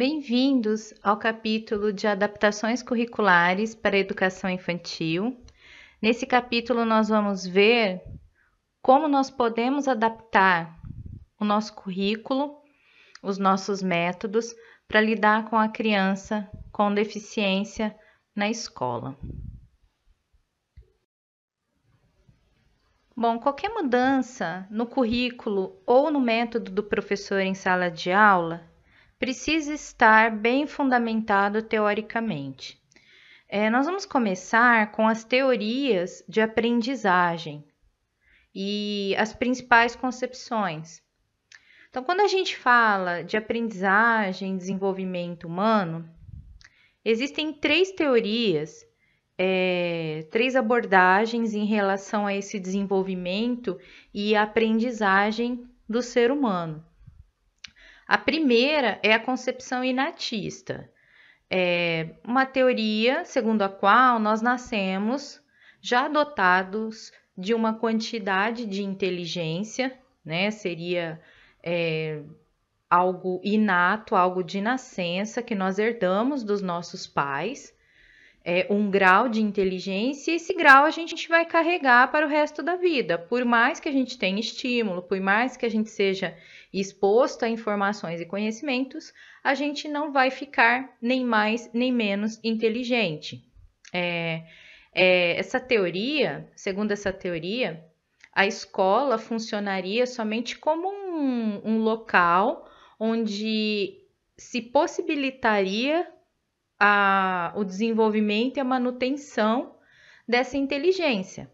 Bem-vindos ao capítulo de adaptações curriculares para a educação infantil. Nesse capítulo, nós vamos ver como nós podemos adaptar o nosso currículo, os nossos métodos para lidar com a criança com deficiência na escola. Bom, qualquer mudança no currículo ou no método do professor em sala de aula precisa estar bem fundamentado teoricamente. É, nós vamos começar com as teorias de aprendizagem e as principais concepções. Então, quando a gente fala de aprendizagem e desenvolvimento humano, existem três teorias, é, três abordagens em relação a esse desenvolvimento e aprendizagem do ser humano. A primeira é a concepção inatista, é uma teoria segundo a qual nós nascemos já dotados de uma quantidade de inteligência, né? Seria é, algo inato, algo de nascença que nós herdamos dos nossos pais é, um grau de inteligência, e esse grau a gente vai carregar para o resto da vida. Por mais que a gente tenha estímulo, por mais que a gente seja exposto a informações e conhecimentos, a gente não vai ficar nem mais nem menos inteligente. É, é, essa teoria, segundo essa teoria, a escola funcionaria somente como um, um local onde se possibilitaria a, o desenvolvimento e a manutenção dessa inteligência.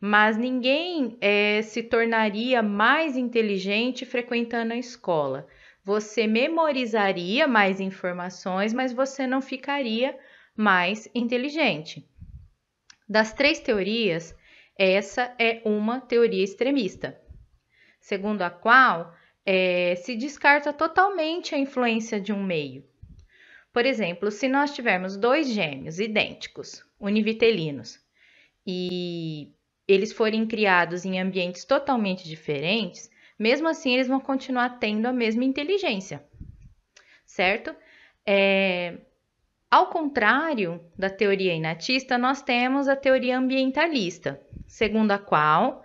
Mas ninguém é, se tornaria mais inteligente frequentando a escola. Você memorizaria mais informações, mas você não ficaria mais inteligente. Das três teorias, essa é uma teoria extremista, segundo a qual é, se descarta totalmente a influência de um meio. Por exemplo, se nós tivermos dois gêmeos idênticos, univitelinos, e eles forem criados em ambientes totalmente diferentes, mesmo assim eles vão continuar tendo a mesma inteligência, certo? É... Ao contrário da teoria inatista, nós temos a teoria ambientalista, segundo a qual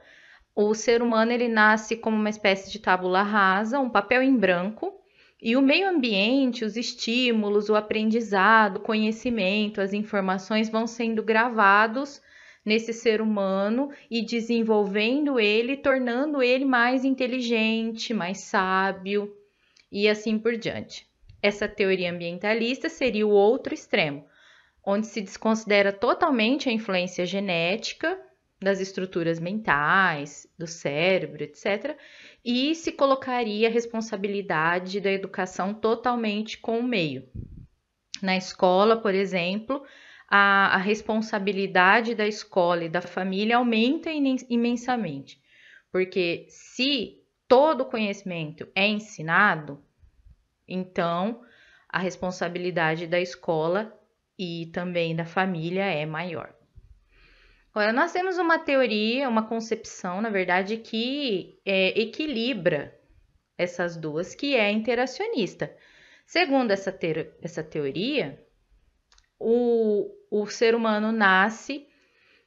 o ser humano ele nasce como uma espécie de tábula rasa, um papel em branco, e o meio ambiente, os estímulos, o aprendizado, o conhecimento, as informações vão sendo gravados nesse ser humano e desenvolvendo ele, tornando ele mais inteligente, mais sábio e assim por diante. Essa teoria ambientalista seria o outro extremo, onde se desconsidera totalmente a influência genética das estruturas mentais, do cérebro, etc., e se colocaria a responsabilidade da educação totalmente com o meio. Na escola, por exemplo, a, a responsabilidade da escola e da família aumenta imensamente, porque se todo conhecimento é ensinado, então a responsabilidade da escola e também da família é maior. Agora, nós temos uma teoria, uma concepção, na verdade, que é, equilibra essas duas, que é interacionista. Segundo essa, ter, essa teoria, o, o ser humano nasce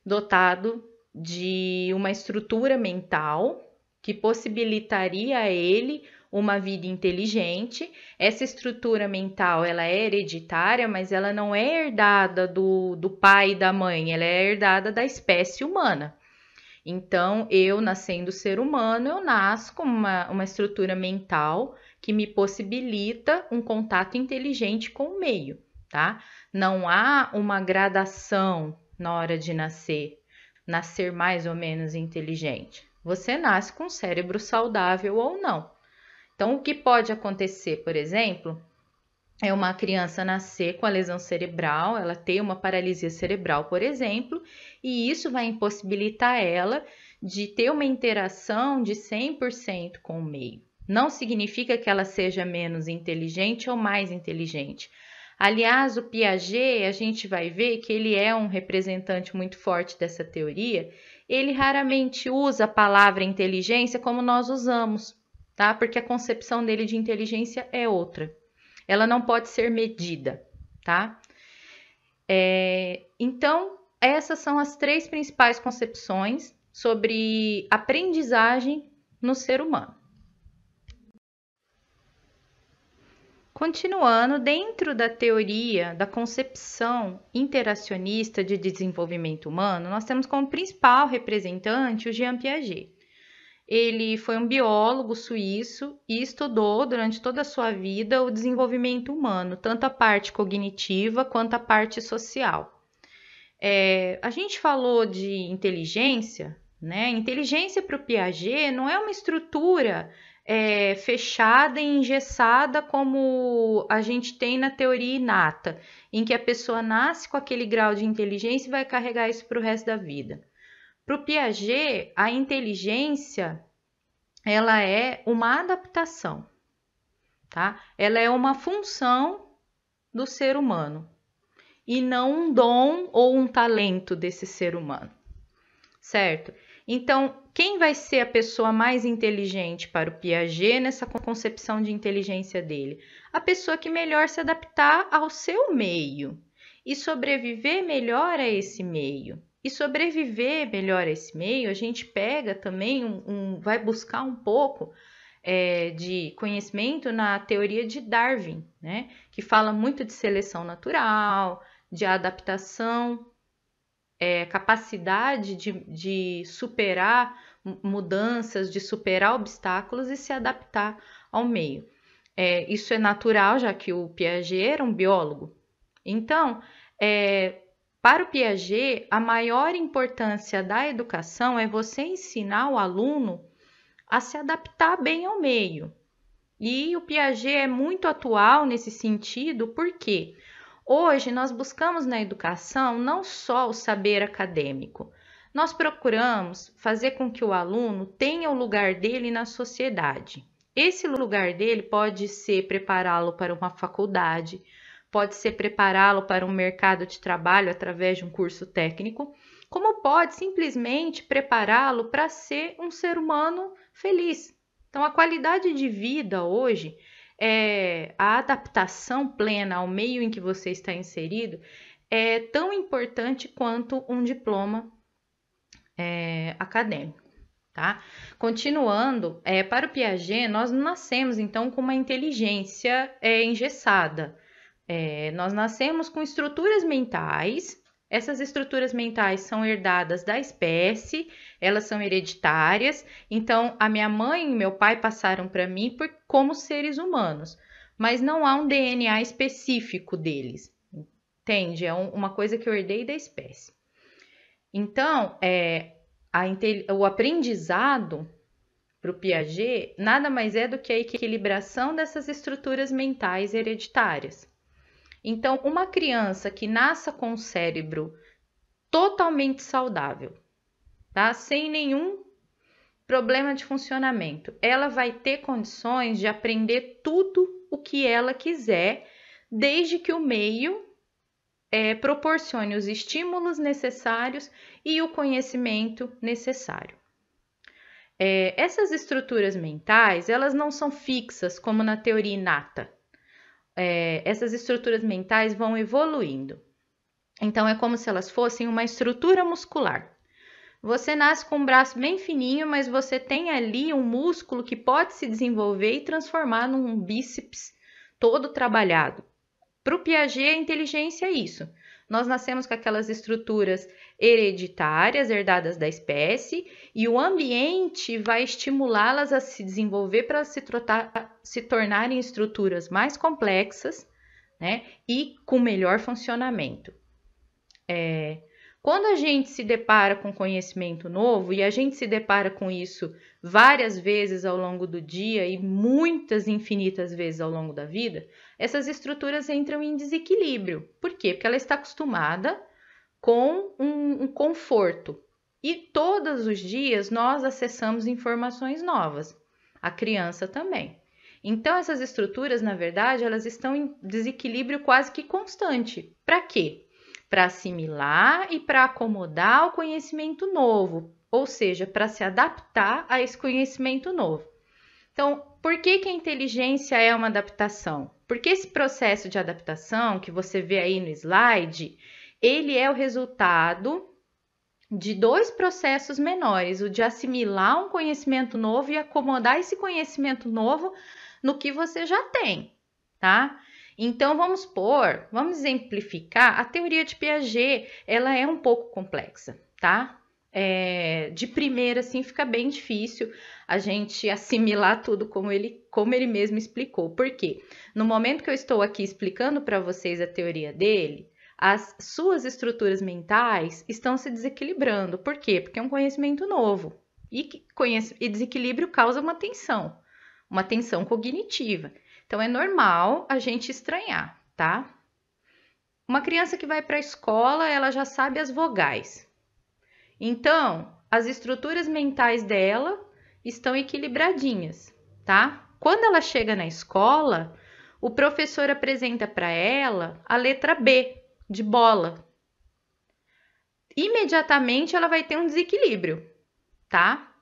dotado de uma estrutura mental que possibilitaria a ele uma vida inteligente. Essa estrutura mental ela é hereditária, mas ela não é herdada do, do pai e da mãe, ela é herdada da espécie humana. Então, eu, nascendo ser humano, eu nasço com uma, uma estrutura mental que me possibilita um contato inteligente com o meio, tá? Não há uma gradação na hora de nascer, nascer mais ou menos inteligente. Você nasce com um cérebro saudável ou não. Então, o que pode acontecer, por exemplo, é uma criança nascer com a lesão cerebral, ela tem uma paralisia cerebral, por exemplo, e isso vai impossibilitar ela de ter uma interação de 100% com o meio. Não significa que ela seja menos inteligente ou mais inteligente. Aliás, o Piaget, a gente vai ver que ele é um representante muito forte dessa teoria. Ele raramente usa a palavra inteligência como nós usamos tá? Porque a concepção dele de inteligência é outra. Ela não pode ser medida, tá? É, então, essas são as três principais concepções sobre aprendizagem no ser humano. Continuando, dentro da teoria da concepção interacionista de desenvolvimento humano, nós temos como principal representante o Jean Piaget. Ele foi um biólogo suíço e estudou durante toda a sua vida o desenvolvimento humano, tanto a parte cognitiva quanto a parte social. É, a gente falou de inteligência, né? Inteligência para o Piaget não é uma estrutura é, fechada e engessada como a gente tem na teoria inata, em que a pessoa nasce com aquele grau de inteligência e vai carregar isso para o resto da vida. Para o Piaget, a inteligência ela é uma adaptação, tá? Ela é uma função do ser humano e não um dom ou um talento desse ser humano, certo? Então, quem vai ser a pessoa mais inteligente para o Piaget nessa concepção de inteligência dele? A pessoa que melhor se adaptar ao seu meio e sobreviver melhor a esse meio. E sobreviver melhor a esse meio, a gente pega também, um, um vai buscar um pouco é, de conhecimento na teoria de Darwin, né? que fala muito de seleção natural, de adaptação, é, capacidade de, de superar mudanças, de superar obstáculos e se adaptar ao meio. É, isso é natural, já que o Piaget era um biólogo. Então, é, para o Piaget, a maior importância da educação é você ensinar o aluno a se adaptar bem ao meio. E o Piaget é muito atual nesse sentido, porque hoje nós buscamos na educação não só o saber acadêmico, nós procuramos fazer com que o aluno tenha o lugar dele na sociedade. Esse lugar dele pode ser prepará-lo para uma faculdade, pode ser prepará-lo para um mercado de trabalho através de um curso técnico, como pode simplesmente prepará-lo para ser um ser humano feliz. Então, a qualidade de vida hoje, é, a adaptação plena ao meio em que você está inserido, é tão importante quanto um diploma é, acadêmico. Tá? Continuando, é, para o Piaget, nós nascemos então com uma inteligência é, engessada. É, nós nascemos com estruturas mentais, essas estruturas mentais são herdadas da espécie, elas são hereditárias, então a minha mãe e meu pai passaram para mim por, como seres humanos, mas não há um DNA específico deles, entende? É um, uma coisa que eu herdei da espécie. Então, é, a, o aprendizado para o Piaget nada mais é do que a equilibração dessas estruturas mentais hereditárias. Então, uma criança que nasça com o cérebro totalmente saudável, tá? Sem nenhum problema de funcionamento, ela vai ter condições de aprender tudo o que ela quiser, desde que o meio é, proporcione os estímulos necessários e o conhecimento necessário. É, essas estruturas mentais, elas não são fixas como na teoria inata, é, essas estruturas mentais vão evoluindo. Então, é como se elas fossem uma estrutura muscular. Você nasce com um braço bem fininho, mas você tem ali um músculo que pode se desenvolver e transformar num bíceps todo trabalhado. Para o Piaget, a inteligência é isso. Nós nascemos com aquelas estruturas hereditárias herdadas da espécie e o ambiente vai estimulá-las a se desenvolver para se, se, tornarem estruturas mais complexas né, e com melhor funcionamento. É, quando a gente se depara com conhecimento novo e a gente se depara com isso várias vezes ao longo do dia e muitas infinitas vezes ao longo da vida, essas estruturas entram em desequilíbrio. Por quê? Porque ela está acostumada com um, um conforto. E todos os dias nós acessamos informações novas, a criança também. Então essas estruturas, na verdade, elas estão em desequilíbrio quase que constante. Para quê? Para assimilar e para acomodar o conhecimento novo, ou seja, para se adaptar a esse conhecimento novo. Então, por que, que a inteligência é uma adaptação? Porque esse processo de adaptação que você vê aí no slide, ele é o resultado de dois processos menores, o de assimilar um conhecimento novo e acomodar esse conhecimento novo no que você já tem, tá? Então vamos pôr, vamos exemplificar, a teoria de Piaget, ela é um pouco complexa, tá? É, de primeira, assim, fica bem difícil a gente assimilar tudo como ele, como ele mesmo explicou. Porque No momento que eu estou aqui explicando para vocês a teoria dele, as suas estruturas mentais estão se desequilibrando. Por quê? Porque é um conhecimento novo. E, e desequilíbrio causa uma tensão, uma tensão cognitiva. Então é normal a gente estranhar, tá? Uma criança que vai para a escola, ela já sabe as vogais. Então, as estruturas mentais dela estão equilibradinhas, tá? Quando ela chega na escola, o professor apresenta para ela a letra B, de bola. Imediatamente ela vai ter um desequilíbrio, tá?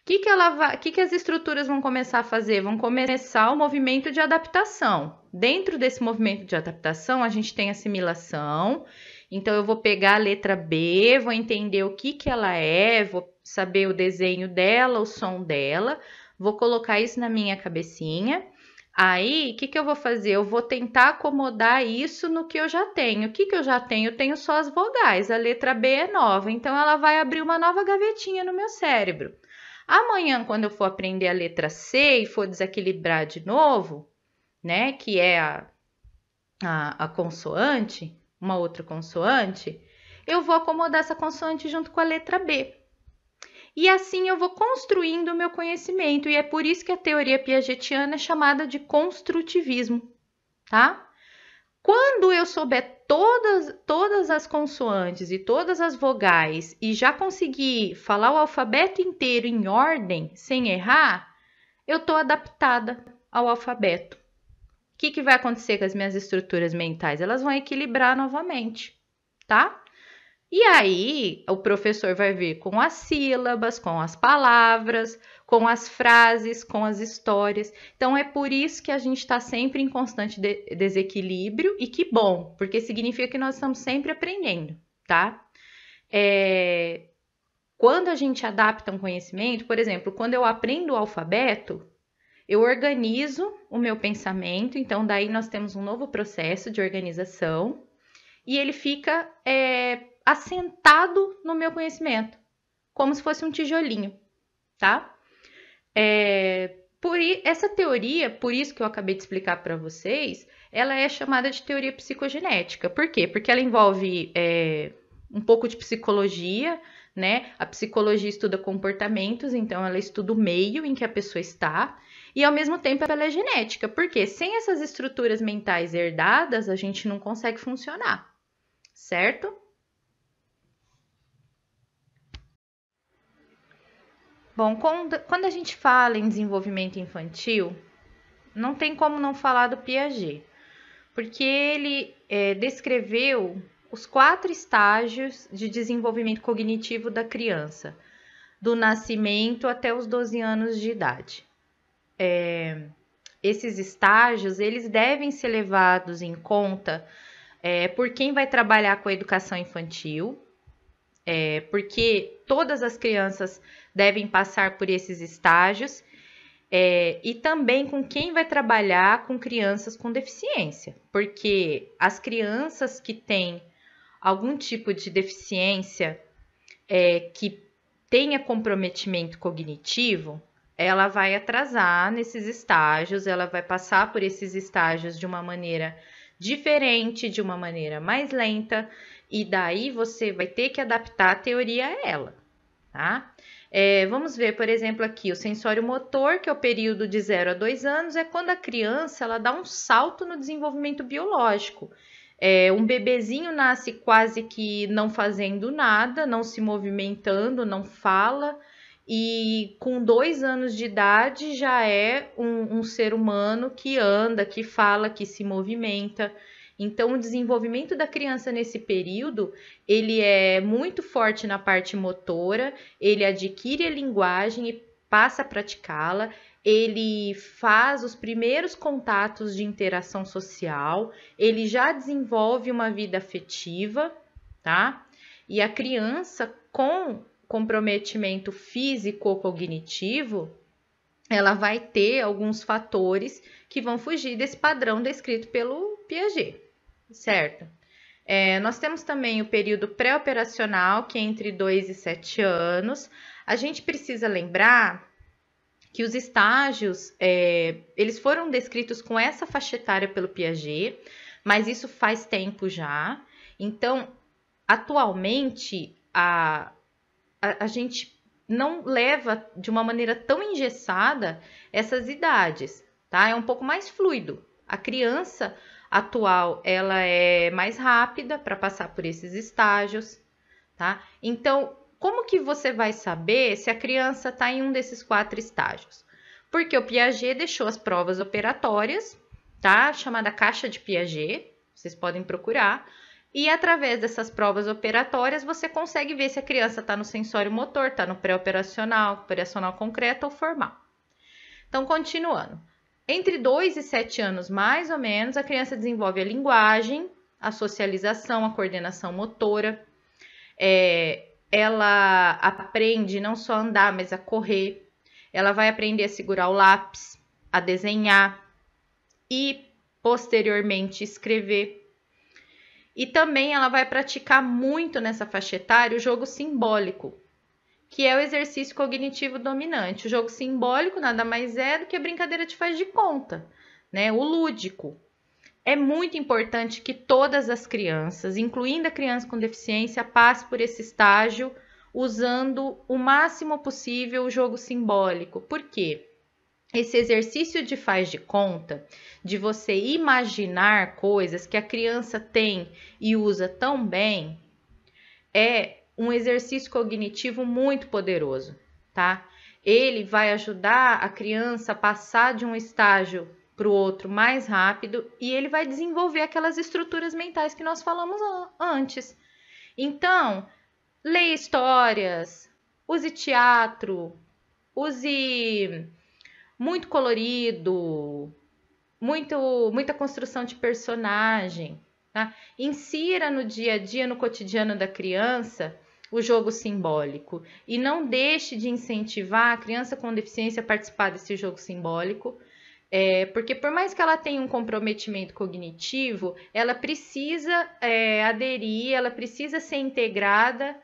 O que, que, ela vai, que, que as estruturas vão começar a fazer? Vão começar o movimento de adaptação. Dentro desse movimento de adaptação, a gente tem assimilação. Então, eu vou pegar a letra B, vou entender o que, que ela é, vou saber o desenho dela, o som dela, vou colocar isso na minha cabecinha Aí, o que, que eu vou fazer? Eu vou tentar acomodar isso no que eu já tenho. O que, que eu já tenho? Eu tenho só as vogais. A letra B é nova, então ela vai abrir uma nova gavetinha no meu cérebro. Amanhã, quando eu for aprender a letra C e for desequilibrar de novo, né, que é a, a, a consoante, uma outra consoante, eu vou acomodar essa consoante junto com a letra B e assim eu vou construindo o meu conhecimento, e é por isso que a teoria piagetiana é chamada de construtivismo, tá? Quando eu souber todas, todas as consoantes e todas as vogais e já conseguir falar o alfabeto inteiro em ordem, sem errar, eu estou adaptada ao alfabeto. O que, que vai acontecer com as minhas estruturas mentais? Elas vão equilibrar novamente, tá? E aí, o professor vai vir com as sílabas, com as palavras, com as frases, com as histórias. Então, é por isso que a gente está sempre em constante de desequilíbrio e que bom, porque significa que nós estamos sempre aprendendo, tá? É... Quando a gente adapta um conhecimento, por exemplo, quando eu aprendo o alfabeto, eu organizo o meu pensamento, então daí nós temos um novo processo de organização e ele fica é, assentado no meu conhecimento, como se fosse um tijolinho, tá? É, por essa teoria, por isso que eu acabei de explicar para vocês, ela é chamada de teoria psicogenética. Por quê? Porque ela envolve é, um pouco de psicologia, né? A psicologia estuda comportamentos, então ela estuda o meio em que a pessoa está, e ao mesmo tempo ela é genética, porque sem essas estruturas mentais herdadas, a gente não consegue funcionar, certo? Bom, quando a gente fala em desenvolvimento infantil, não tem como não falar do Piaget, porque ele é, descreveu os quatro estágios de desenvolvimento cognitivo da criança, do nascimento até os 12 anos de idade. É, esses estágios eles devem ser levados em conta é, por quem vai trabalhar com a educação infantil é, porque todas as crianças devem passar por esses estágios é, e também com quem vai trabalhar com crianças com deficiência, porque as crianças que têm algum tipo de deficiência é, que tenha comprometimento cognitivo, ela vai atrasar nesses estágios, ela vai passar por esses estágios de uma maneira diferente, de uma maneira mais lenta. E daí você vai ter que adaptar a teoria a ela, tá? É, vamos ver, por exemplo, aqui o sensório motor, que é o período de 0 a 2 anos, é quando a criança ela dá um salto no desenvolvimento biológico. É, um bebezinho nasce quase que não fazendo nada, não se movimentando, não fala, e com dois anos de idade já é um, um ser humano que anda, que fala, que se movimenta. Então, o desenvolvimento da criança nesse período, ele é muito forte na parte motora, ele adquire a linguagem e passa a praticá-la, ele faz os primeiros contatos de interação social, ele já desenvolve uma vida afetiva, tá? E a criança com comprometimento físico ou cognitivo, ela vai ter alguns fatores que vão fugir desse padrão descrito pelo Piaget. Certo. É, nós temos também o período pré-operacional, que é entre 2 e 7 anos. A gente precisa lembrar que os estágios, é, eles foram descritos com essa faixa etária pelo Piaget, mas isso faz tempo já. Então, atualmente, a, a, a gente não leva de uma maneira tão engessada essas idades, tá? É um pouco mais fluido. A criança atual ela é mais rápida para passar por esses estágios, tá? Então, como que você vai saber se a criança está em um desses quatro estágios? Porque o Piaget deixou as provas operatórias, tá? Chamada caixa de Piaget, vocês podem procurar. E através dessas provas operatórias, você consegue ver se a criança está no sensório motor, está no pré-operacional, operacional concreto ou formal. Então, continuando. Entre 2 e 7 anos, mais ou menos, a criança desenvolve a linguagem, a socialização, a coordenação motora. É, ela aprende não só a andar, mas a correr. Ela vai aprender a segurar o lápis, a desenhar e, posteriormente, escrever. E também ela vai praticar muito nessa faixa etária o jogo simbólico, que é o exercício cognitivo dominante. O jogo simbólico nada mais é do que a brincadeira de faz de conta, né? O lúdico. É muito importante que todas as crianças, incluindo a criança com deficiência, passe por esse estágio usando o máximo possível o jogo simbólico. Por quê? Esse exercício de faz de conta, de você imaginar coisas que a criança tem e usa tão bem, é um exercício cognitivo muito poderoso, tá? Ele vai ajudar a criança a passar de um estágio para o outro mais rápido e ele vai desenvolver aquelas estruturas mentais que nós falamos antes. Então, leia histórias, use teatro, use muito colorido, muito, muita construção de personagem. Tá? Insira no dia a dia, no cotidiano da criança, o jogo simbólico e não deixe de incentivar a criança com deficiência a participar desse jogo simbólico. É, porque por mais que ela tenha um comprometimento cognitivo, ela precisa é, aderir, ela precisa ser integrada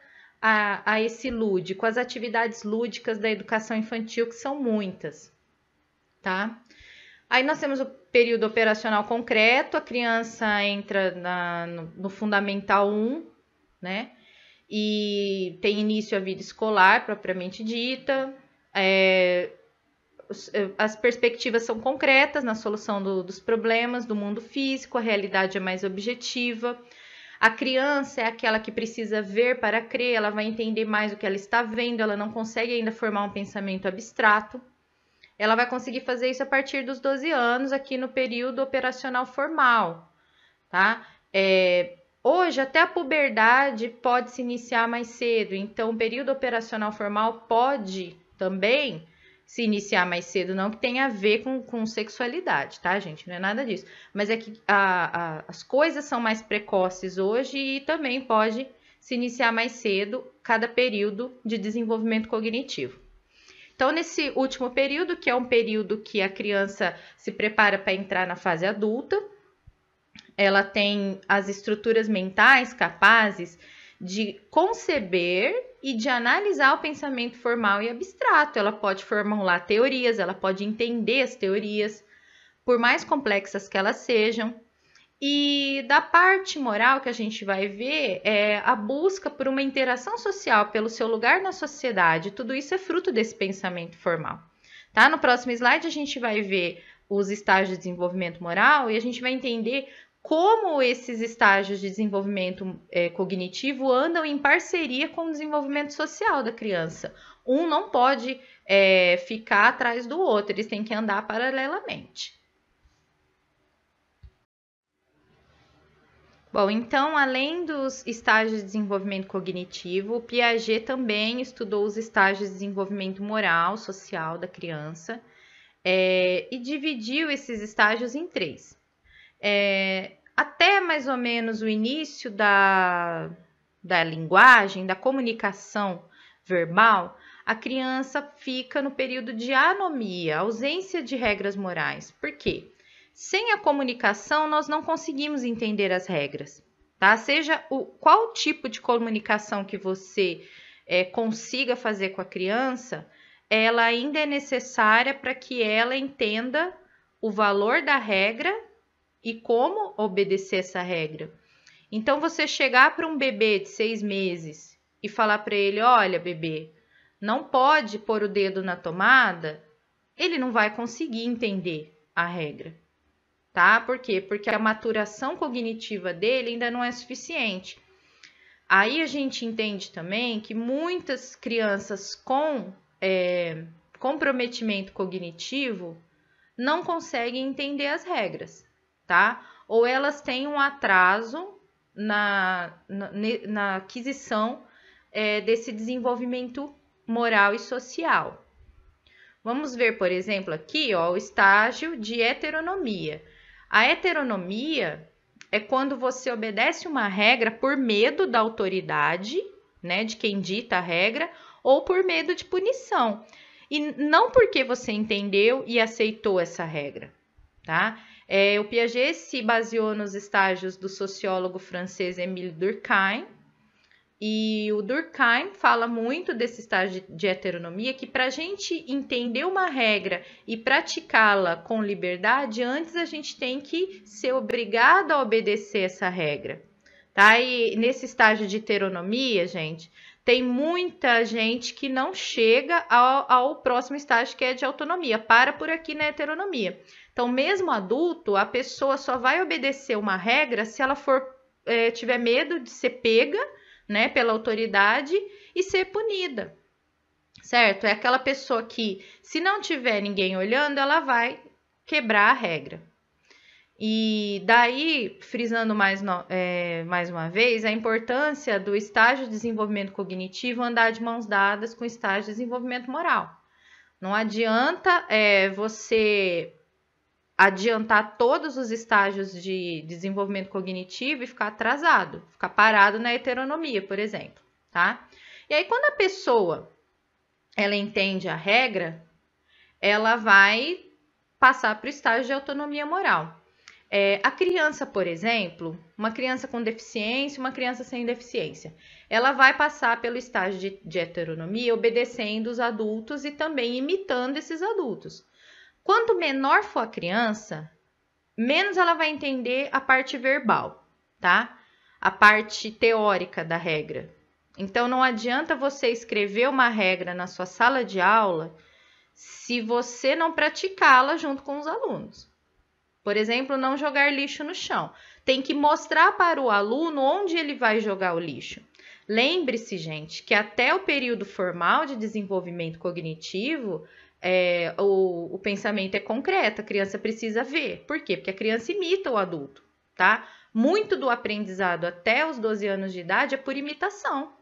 a, a esse lúdico, as atividades lúdicas da educação infantil, que são muitas, tá? Aí nós temos o período operacional concreto, a criança entra na, no, no Fundamental 1, né? e tem início a vida escolar propriamente dita. É, é, as perspectivas são concretas na solução do, dos problemas do mundo físico, a realidade é mais objetiva. A criança é aquela que precisa ver para crer, ela vai entender mais o que ela está vendo, ela não consegue ainda formar um pensamento abstrato. Ela vai conseguir fazer isso a partir dos 12 anos, aqui no período operacional formal, tá? É, Hoje, até a puberdade pode se iniciar mais cedo, então o período operacional formal pode também se iniciar mais cedo, não que tenha a ver com, com sexualidade, tá, gente? Não é nada disso. Mas é que a, a, as coisas são mais precoces hoje e também pode se iniciar mais cedo cada período de desenvolvimento cognitivo. Então, nesse último período, que é um período que a criança se prepara para entrar na fase adulta, ela tem as estruturas mentais capazes de conceber e de analisar o pensamento formal e abstrato. Ela pode formular teorias, ela pode entender as teorias, por mais complexas que elas sejam. E da parte moral que a gente vai ver é a busca por uma interação social, pelo seu lugar na sociedade. Tudo isso é fruto desse pensamento formal. Tá? No próximo slide a gente vai ver os estágios de desenvolvimento moral e a gente vai entender como esses estágios de desenvolvimento é, cognitivo andam em parceria com o desenvolvimento social da criança. Um não pode é, ficar atrás do outro, eles têm que andar paralelamente. Bom, então, além dos estágios de desenvolvimento cognitivo, Piaget também estudou os estágios de desenvolvimento moral, social da criança é, e dividiu esses estágios em três. É, mais ou menos o início da, da linguagem, da comunicação verbal, a criança fica no período de anomia, ausência de regras morais. Por quê? Sem a comunicação, nós não conseguimos entender as regras, tá? Seja o qual tipo de comunicação que você é, consiga fazer com a criança, ela ainda é necessária para que ela entenda o valor da regra e como obedecer essa regra. Então, você chegar para um bebê de seis meses e falar para ele: olha, bebê, não pode pôr o dedo na tomada, ele não vai conseguir entender a regra, tá? Por quê? Porque a maturação cognitiva dele ainda não é suficiente. Aí a gente entende também que muitas crianças com é, comprometimento cognitivo não conseguem entender as regras tá? Ou elas têm um atraso na, na, na aquisição é, desse desenvolvimento moral e social. Vamos ver, por exemplo, aqui ó, o estágio de heteronomia. A heteronomia é quando você obedece uma regra por medo da autoridade, né, de quem dita a regra, ou por medo de punição. E não porque você entendeu e aceitou essa regra, tá? É, o Piaget se baseou nos estágios do sociólogo francês Émile Durkheim, e o Durkheim fala muito desse estágio de heteronomia que para a gente entender uma regra e praticá-la com liberdade, antes a gente tem que ser obrigado a obedecer essa regra. Tá? E nesse estágio de heteronomia, gente, tem muita gente que não chega ao, ao próximo estágio que é de autonomia, para por aqui na heteronomia. Então, mesmo adulto, a pessoa só vai obedecer uma regra se ela for é, tiver medo de ser pega, né, pela autoridade e ser punida, certo? É aquela pessoa que, se não tiver ninguém olhando, ela vai quebrar a regra. E daí, frisando mais, no, é, mais uma vez, a importância do estágio de desenvolvimento cognitivo andar de mãos dadas com o estágio de desenvolvimento moral. Não adianta é, você adiantar todos os estágios de desenvolvimento cognitivo e ficar atrasado, ficar parado na heteronomia, por exemplo, tá? E aí quando a pessoa ela entende a regra, ela vai passar para o estágio de autonomia moral. É, a criança, por exemplo, uma criança com deficiência, uma criança sem deficiência, ela vai passar pelo estágio de, de heteronomia obedecendo os adultos e também imitando esses adultos. Quanto menor for a criança, menos ela vai entender a parte verbal, tá? A parte teórica da regra. Então não adianta você escrever uma regra na sua sala de aula se você não praticá-la junto com os alunos. Por exemplo, não jogar lixo no chão. Tem que mostrar para o aluno onde ele vai jogar o lixo. Lembre-se, gente, que até o período formal de desenvolvimento cognitivo, é, o, o pensamento é concreto, a criança precisa ver. Por quê? Porque a criança imita o adulto, tá? Muito do aprendizado até os 12 anos de idade é por imitação.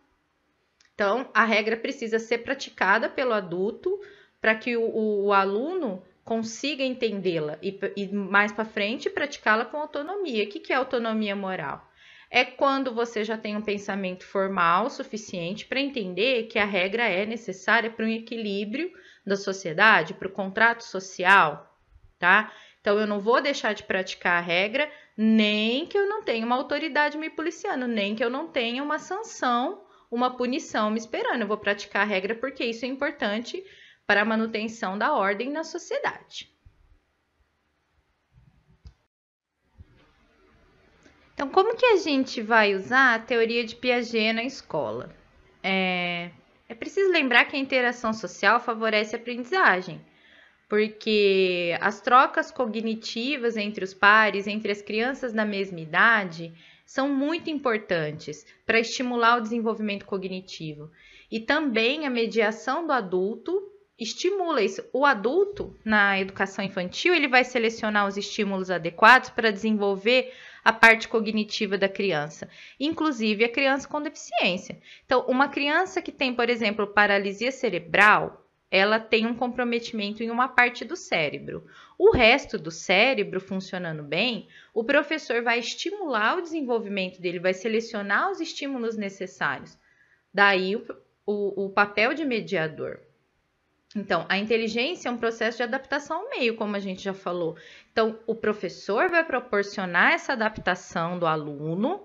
Então, a regra precisa ser praticada pelo adulto para que o, o, o, aluno consiga entendê-la e, e, mais para frente praticá-la com autonomia. O que, que é autonomia moral? É quando você já tem um pensamento formal suficiente para entender que a regra é necessária para um equilíbrio da sociedade, para o contrato social, tá? Então eu não vou deixar de praticar a regra, nem que eu não tenha uma autoridade me policiando, nem que eu não tenha uma sanção, uma punição me esperando. Eu vou praticar a regra porque isso é importante para a manutenção da ordem na sociedade. Então, como que a gente vai usar a teoria de Piaget na escola? É, é preciso lembrar que a interação social favorece a aprendizagem, porque as trocas cognitivas entre os pares, entre as crianças da mesma idade, são muito importantes para estimular o desenvolvimento cognitivo. E também a mediação do adulto estimula isso. O adulto, na educação infantil, ele vai selecionar os estímulos adequados para desenvolver a parte cognitiva da criança, inclusive a criança com deficiência. Então, uma criança que tem, por exemplo, paralisia cerebral, ela tem um comprometimento em uma parte do cérebro. O resto do cérebro funcionando bem, o professor vai estimular o desenvolvimento dele, vai selecionar os estímulos necessários. Daí o, o, o papel de mediador. Então, a inteligência é um processo de adaptação ao meio, como a gente já falou. Então, o professor vai proporcionar essa adaptação do aluno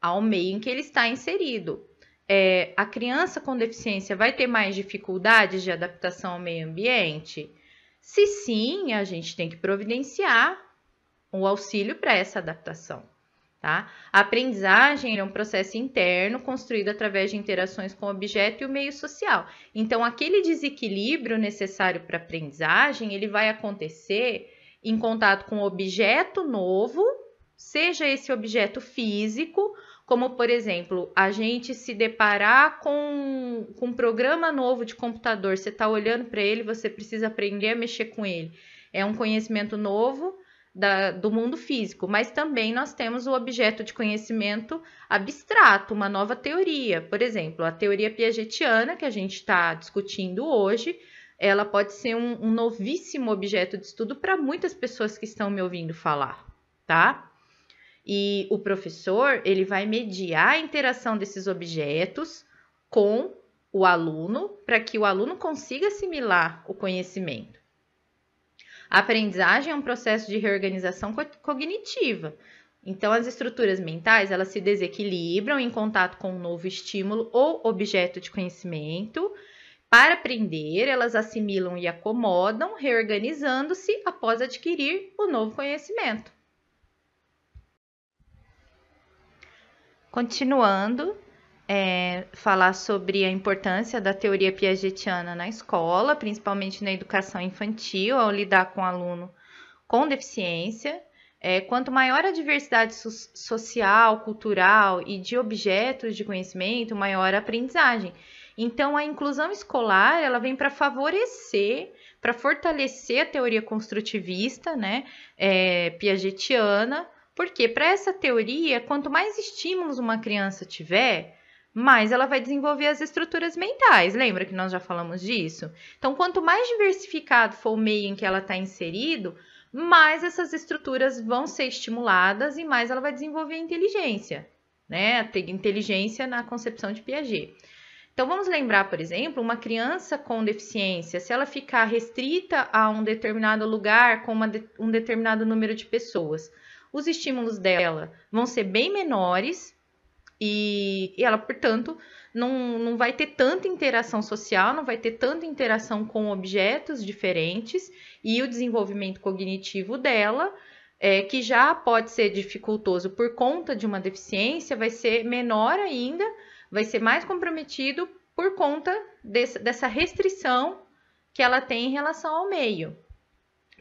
ao meio em que ele está inserido. É, a criança com deficiência vai ter mais dificuldades de adaptação ao meio ambiente? Se sim, a gente tem que providenciar o auxílio para essa adaptação. Tá? A aprendizagem é um processo interno construído através de interações com o objeto e o meio social. Então, aquele desequilíbrio necessário para a aprendizagem, ele vai acontecer em contato com objeto novo, seja esse objeto físico, como, por exemplo, a gente se deparar com, com um programa novo de computador, você está olhando para ele, você precisa aprender a mexer com ele. É um conhecimento novo, da, do mundo físico, mas também nós temos o objeto de conhecimento abstrato, uma nova teoria. Por exemplo, a teoria piagetiana que a gente está discutindo hoje, ela pode ser um, um novíssimo objeto de estudo para muitas pessoas que estão me ouvindo falar, tá? E o professor ele vai mediar a interação desses objetos com o aluno para que o aluno consiga assimilar o conhecimento. A aprendizagem é um processo de reorganização co cognitiva. Então, as estruturas mentais elas se desequilibram em contato com um novo estímulo ou objeto de conhecimento. Para aprender, elas assimilam e acomodam, reorganizando-se após adquirir o novo conhecimento. Continuando, é, falar sobre a importância da teoria piagetiana na escola, principalmente na educação infantil, ao lidar com aluno com deficiência. É, quanto maior a diversidade so social, cultural e de objetos de conhecimento, maior a aprendizagem. Então, a inclusão escolar ela vem para favorecer, para fortalecer a teoria construtivista, né, é, piagetiana, porque para essa teoria, quanto mais estímulos uma criança tiver, mais ela vai desenvolver as estruturas mentais. Lembra que nós já falamos disso? Então, quanto mais diversificado for o meio em que ela está inserido, mais essas estruturas vão ser estimuladas e mais ela vai desenvolver inteligência, né? Ter inteligência na concepção de Piaget. Então, vamos lembrar, por exemplo, uma criança com deficiência, se ela ficar restrita a um determinado lugar com uma, um determinado número de pessoas, os estímulos dela vão ser bem menores e, e ela, portanto, não, não vai ter tanta interação social, não vai ter tanta interação com objetos diferentes, e o desenvolvimento cognitivo dela é, que já pode ser dificultoso por conta de uma deficiência, vai ser menor ainda, vai ser mais comprometido por conta desse, dessa restrição que ela tem em relação ao meio.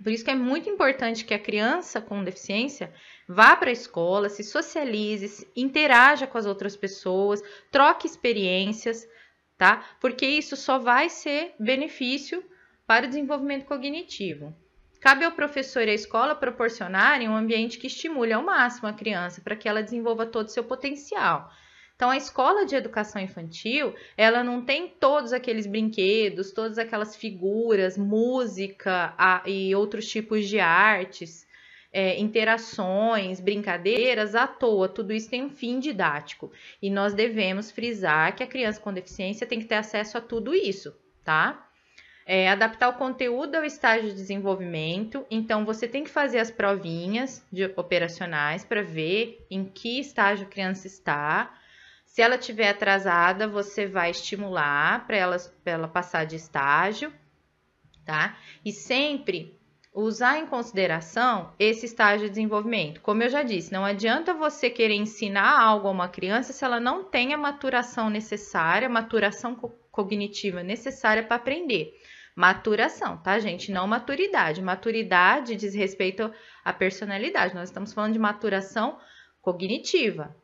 Por isso que é muito importante que a criança com deficiência vá para a escola, se socialize, interaja com as outras pessoas, troque experiências, tá? Porque isso só vai ser benefício para o desenvolvimento cognitivo. Cabe ao professor e à escola proporcionarem um ambiente que estimule ao máximo a criança para que ela desenvolva todo o seu potencial. Então a escola de educação infantil, ela não tem todos aqueles brinquedos, todas aquelas figuras, música a, e outros tipos de artes. É, interações, brincadeiras à toa, tudo isso tem um fim didático. E nós devemos frisar que a criança com deficiência tem que ter acesso a tudo isso, tá? É, adaptar o conteúdo ao estágio de desenvolvimento. Então, você tem que fazer as provinhas de, operacionais para ver em que estágio a criança está. Se ela tiver atrasada, você vai estimular para ela, ela passar de estágio, tá? E sempre usar em consideração esse estágio de desenvolvimento. Como eu já disse, não adianta você querer ensinar algo a uma criança se ela não tem a maturação necessária, maturação co cognitiva necessária para aprender. Maturação, tá, gente? Não maturidade. Maturidade diz respeito à personalidade. Nós estamos falando de maturação cognitiva,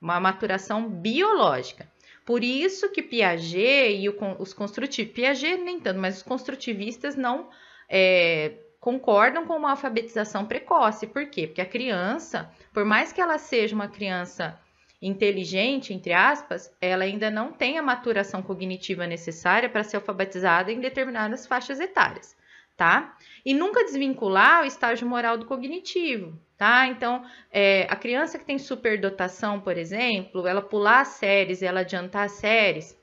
uma maturação biológica. Por isso que Piaget e os construtivistas, Piaget nem tanto, mas os construtivistas não é, concordam com uma alfabetização precoce. Por quê? Porque a criança, por mais que ela seja uma criança inteligente, entre aspas, ela ainda não tem a maturação cognitiva necessária para ser alfabetizada em determinadas faixas etárias, tá? E nunca desvincular o estágio moral do cognitivo tá? Então, é, a criança que tem superdotação, por exemplo, ela pular séries, ela adiantar séries,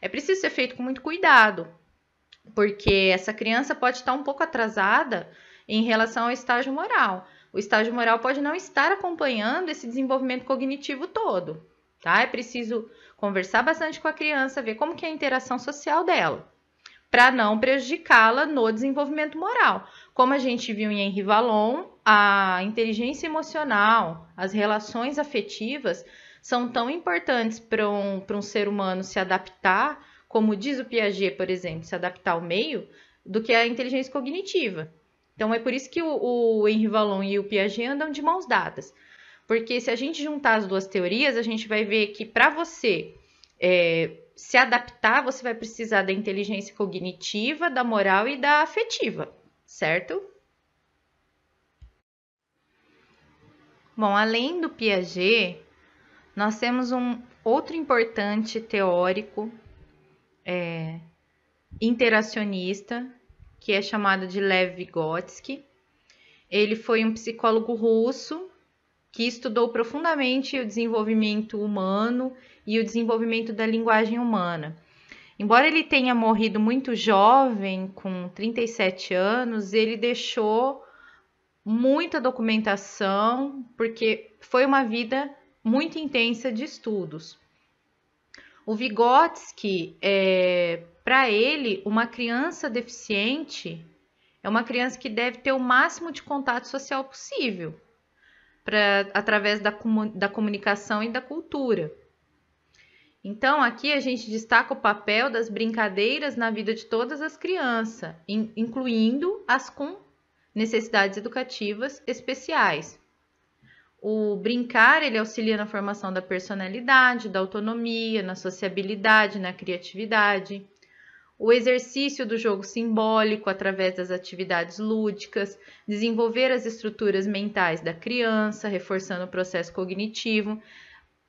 é preciso ser feito com muito cuidado, porque essa criança pode estar um pouco atrasada em relação ao estágio moral. O estágio moral pode não estar acompanhando esse desenvolvimento cognitivo todo, tá? É preciso conversar bastante com a criança, ver como que é a interação social dela para não prejudicá-la no desenvolvimento moral. Como a gente viu em Henri Vallon, a inteligência emocional, as relações afetivas são tão importantes para um, um ser humano se adaptar, como diz o Piaget, por exemplo, se adaptar ao meio, do que a inteligência cognitiva. Então é por isso que o, o Henri Vallon e o Piaget andam de mãos dadas. Porque se a gente juntar as duas teorias, a gente vai ver que para você é, se adaptar, você vai precisar da inteligência cognitiva, da moral e da afetiva, certo? Bom, além do Piaget, nós temos um outro importante teórico é, interacionista, que é chamado de Lev Vygotsky. Ele foi um psicólogo russo que estudou profundamente o desenvolvimento humano e o desenvolvimento da linguagem humana. Embora ele tenha morrido muito jovem, com 37 anos, ele deixou muita documentação, porque foi uma vida muito intensa de estudos. O Vygotsky, é, para ele, uma criança deficiente é uma criança que deve ter o máximo de contato social possível, pra, através da, da comunicação e da cultura. Então, aqui a gente destaca o papel das brincadeiras na vida de todas as crianças, in, incluindo as com necessidades educativas especiais. O brincar, ele auxilia na formação da personalidade, da autonomia, na sociabilidade, na criatividade. O exercício do jogo simbólico através das atividades lúdicas, desenvolver as estruturas mentais da criança, reforçando o processo cognitivo.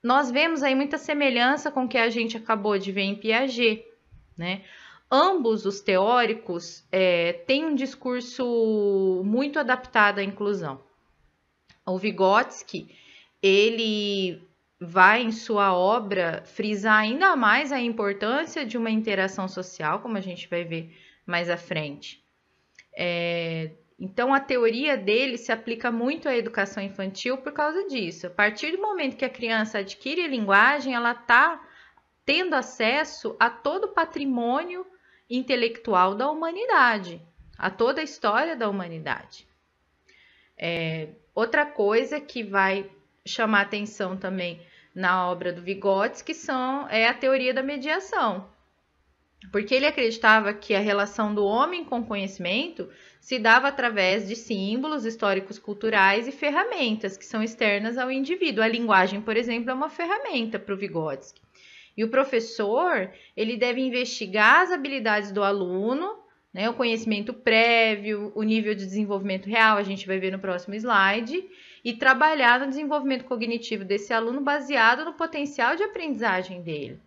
Nós vemos aí muita semelhança com o que a gente acabou de ver em Piaget, né? Ambos os teóricos é, têm um discurso muito adaptado à inclusão. O Vygotsky, ele vai em sua obra frisar ainda mais a importância de uma interação social, como a gente vai ver mais à frente. É, então, a teoria dele se aplica muito à educação infantil por causa disso. A partir do momento que a criança adquire a linguagem, ela está tendo acesso a todo o patrimônio intelectual da humanidade, a toda a história da humanidade. É, outra coisa que vai chamar atenção também na obra do Vygotsky são, é a teoria da mediação, porque ele acreditava que a relação do homem com conhecimento se dava através de símbolos históricos culturais e ferramentas que são externas ao indivíduo. A linguagem, por exemplo, é uma ferramenta para o Vygotsky. E o professor, ele deve investigar as habilidades do aluno, né, o conhecimento prévio, o nível de desenvolvimento real, a gente vai ver no próximo slide, e trabalhar no desenvolvimento cognitivo desse aluno baseado no potencial de aprendizagem dele.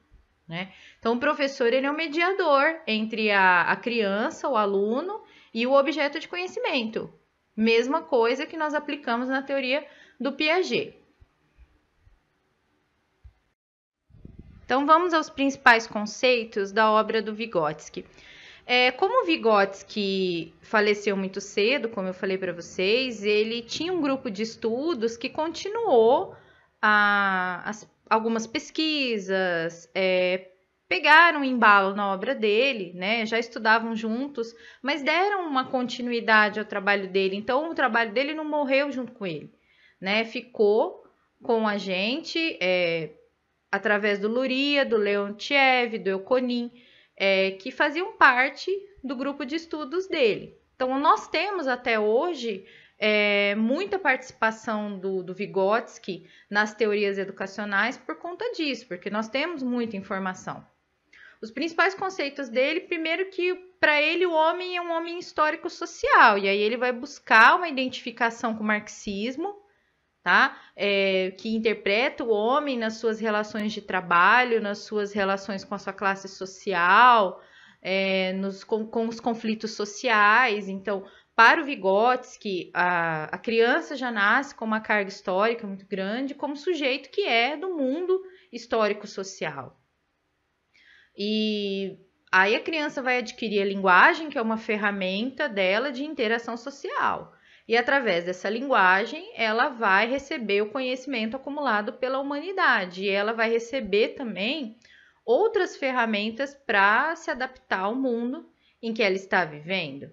Né? Então, o professor ele é um mediador entre a, a criança, o aluno e o objeto de conhecimento. Mesma coisa que nós aplicamos na teoria do Piaget. Então vamos aos principais conceitos da obra do Vygotsky. É, como o Vygotsky faleceu muito cedo, como eu falei para vocês, ele tinha um grupo de estudos que continuou a, as, algumas pesquisas, é, pegaram embalo na obra dele, né? Já estudavam juntos, mas deram uma continuidade ao trabalho dele. Então o trabalho dele não morreu junto com ele, né? Ficou com a gente. É, através do Luria, do Leontiev, do Euconin, é, que faziam parte do grupo de estudos dele. Então, nós temos até hoje é, muita participação do, do Vygotsky nas teorias educacionais por conta disso, porque nós temos muita informação. Os principais conceitos dele, primeiro que para ele o homem é um homem histórico social, e aí ele vai buscar uma identificação com o marxismo, tá? É, que interpreta o homem nas suas relações de trabalho, nas suas relações com a sua classe social, é, nos, com, com, os conflitos sociais. Então, para o Vygotsky, a, a criança já nasce com uma carga histórica muito grande, como sujeito que é do mundo histórico-social. E aí a criança vai adquirir a linguagem, que é uma ferramenta dela de interação social. E através dessa linguagem, ela vai receber o conhecimento acumulado pela humanidade e ela vai receber também outras ferramentas para se adaptar ao mundo em que ela está vivendo.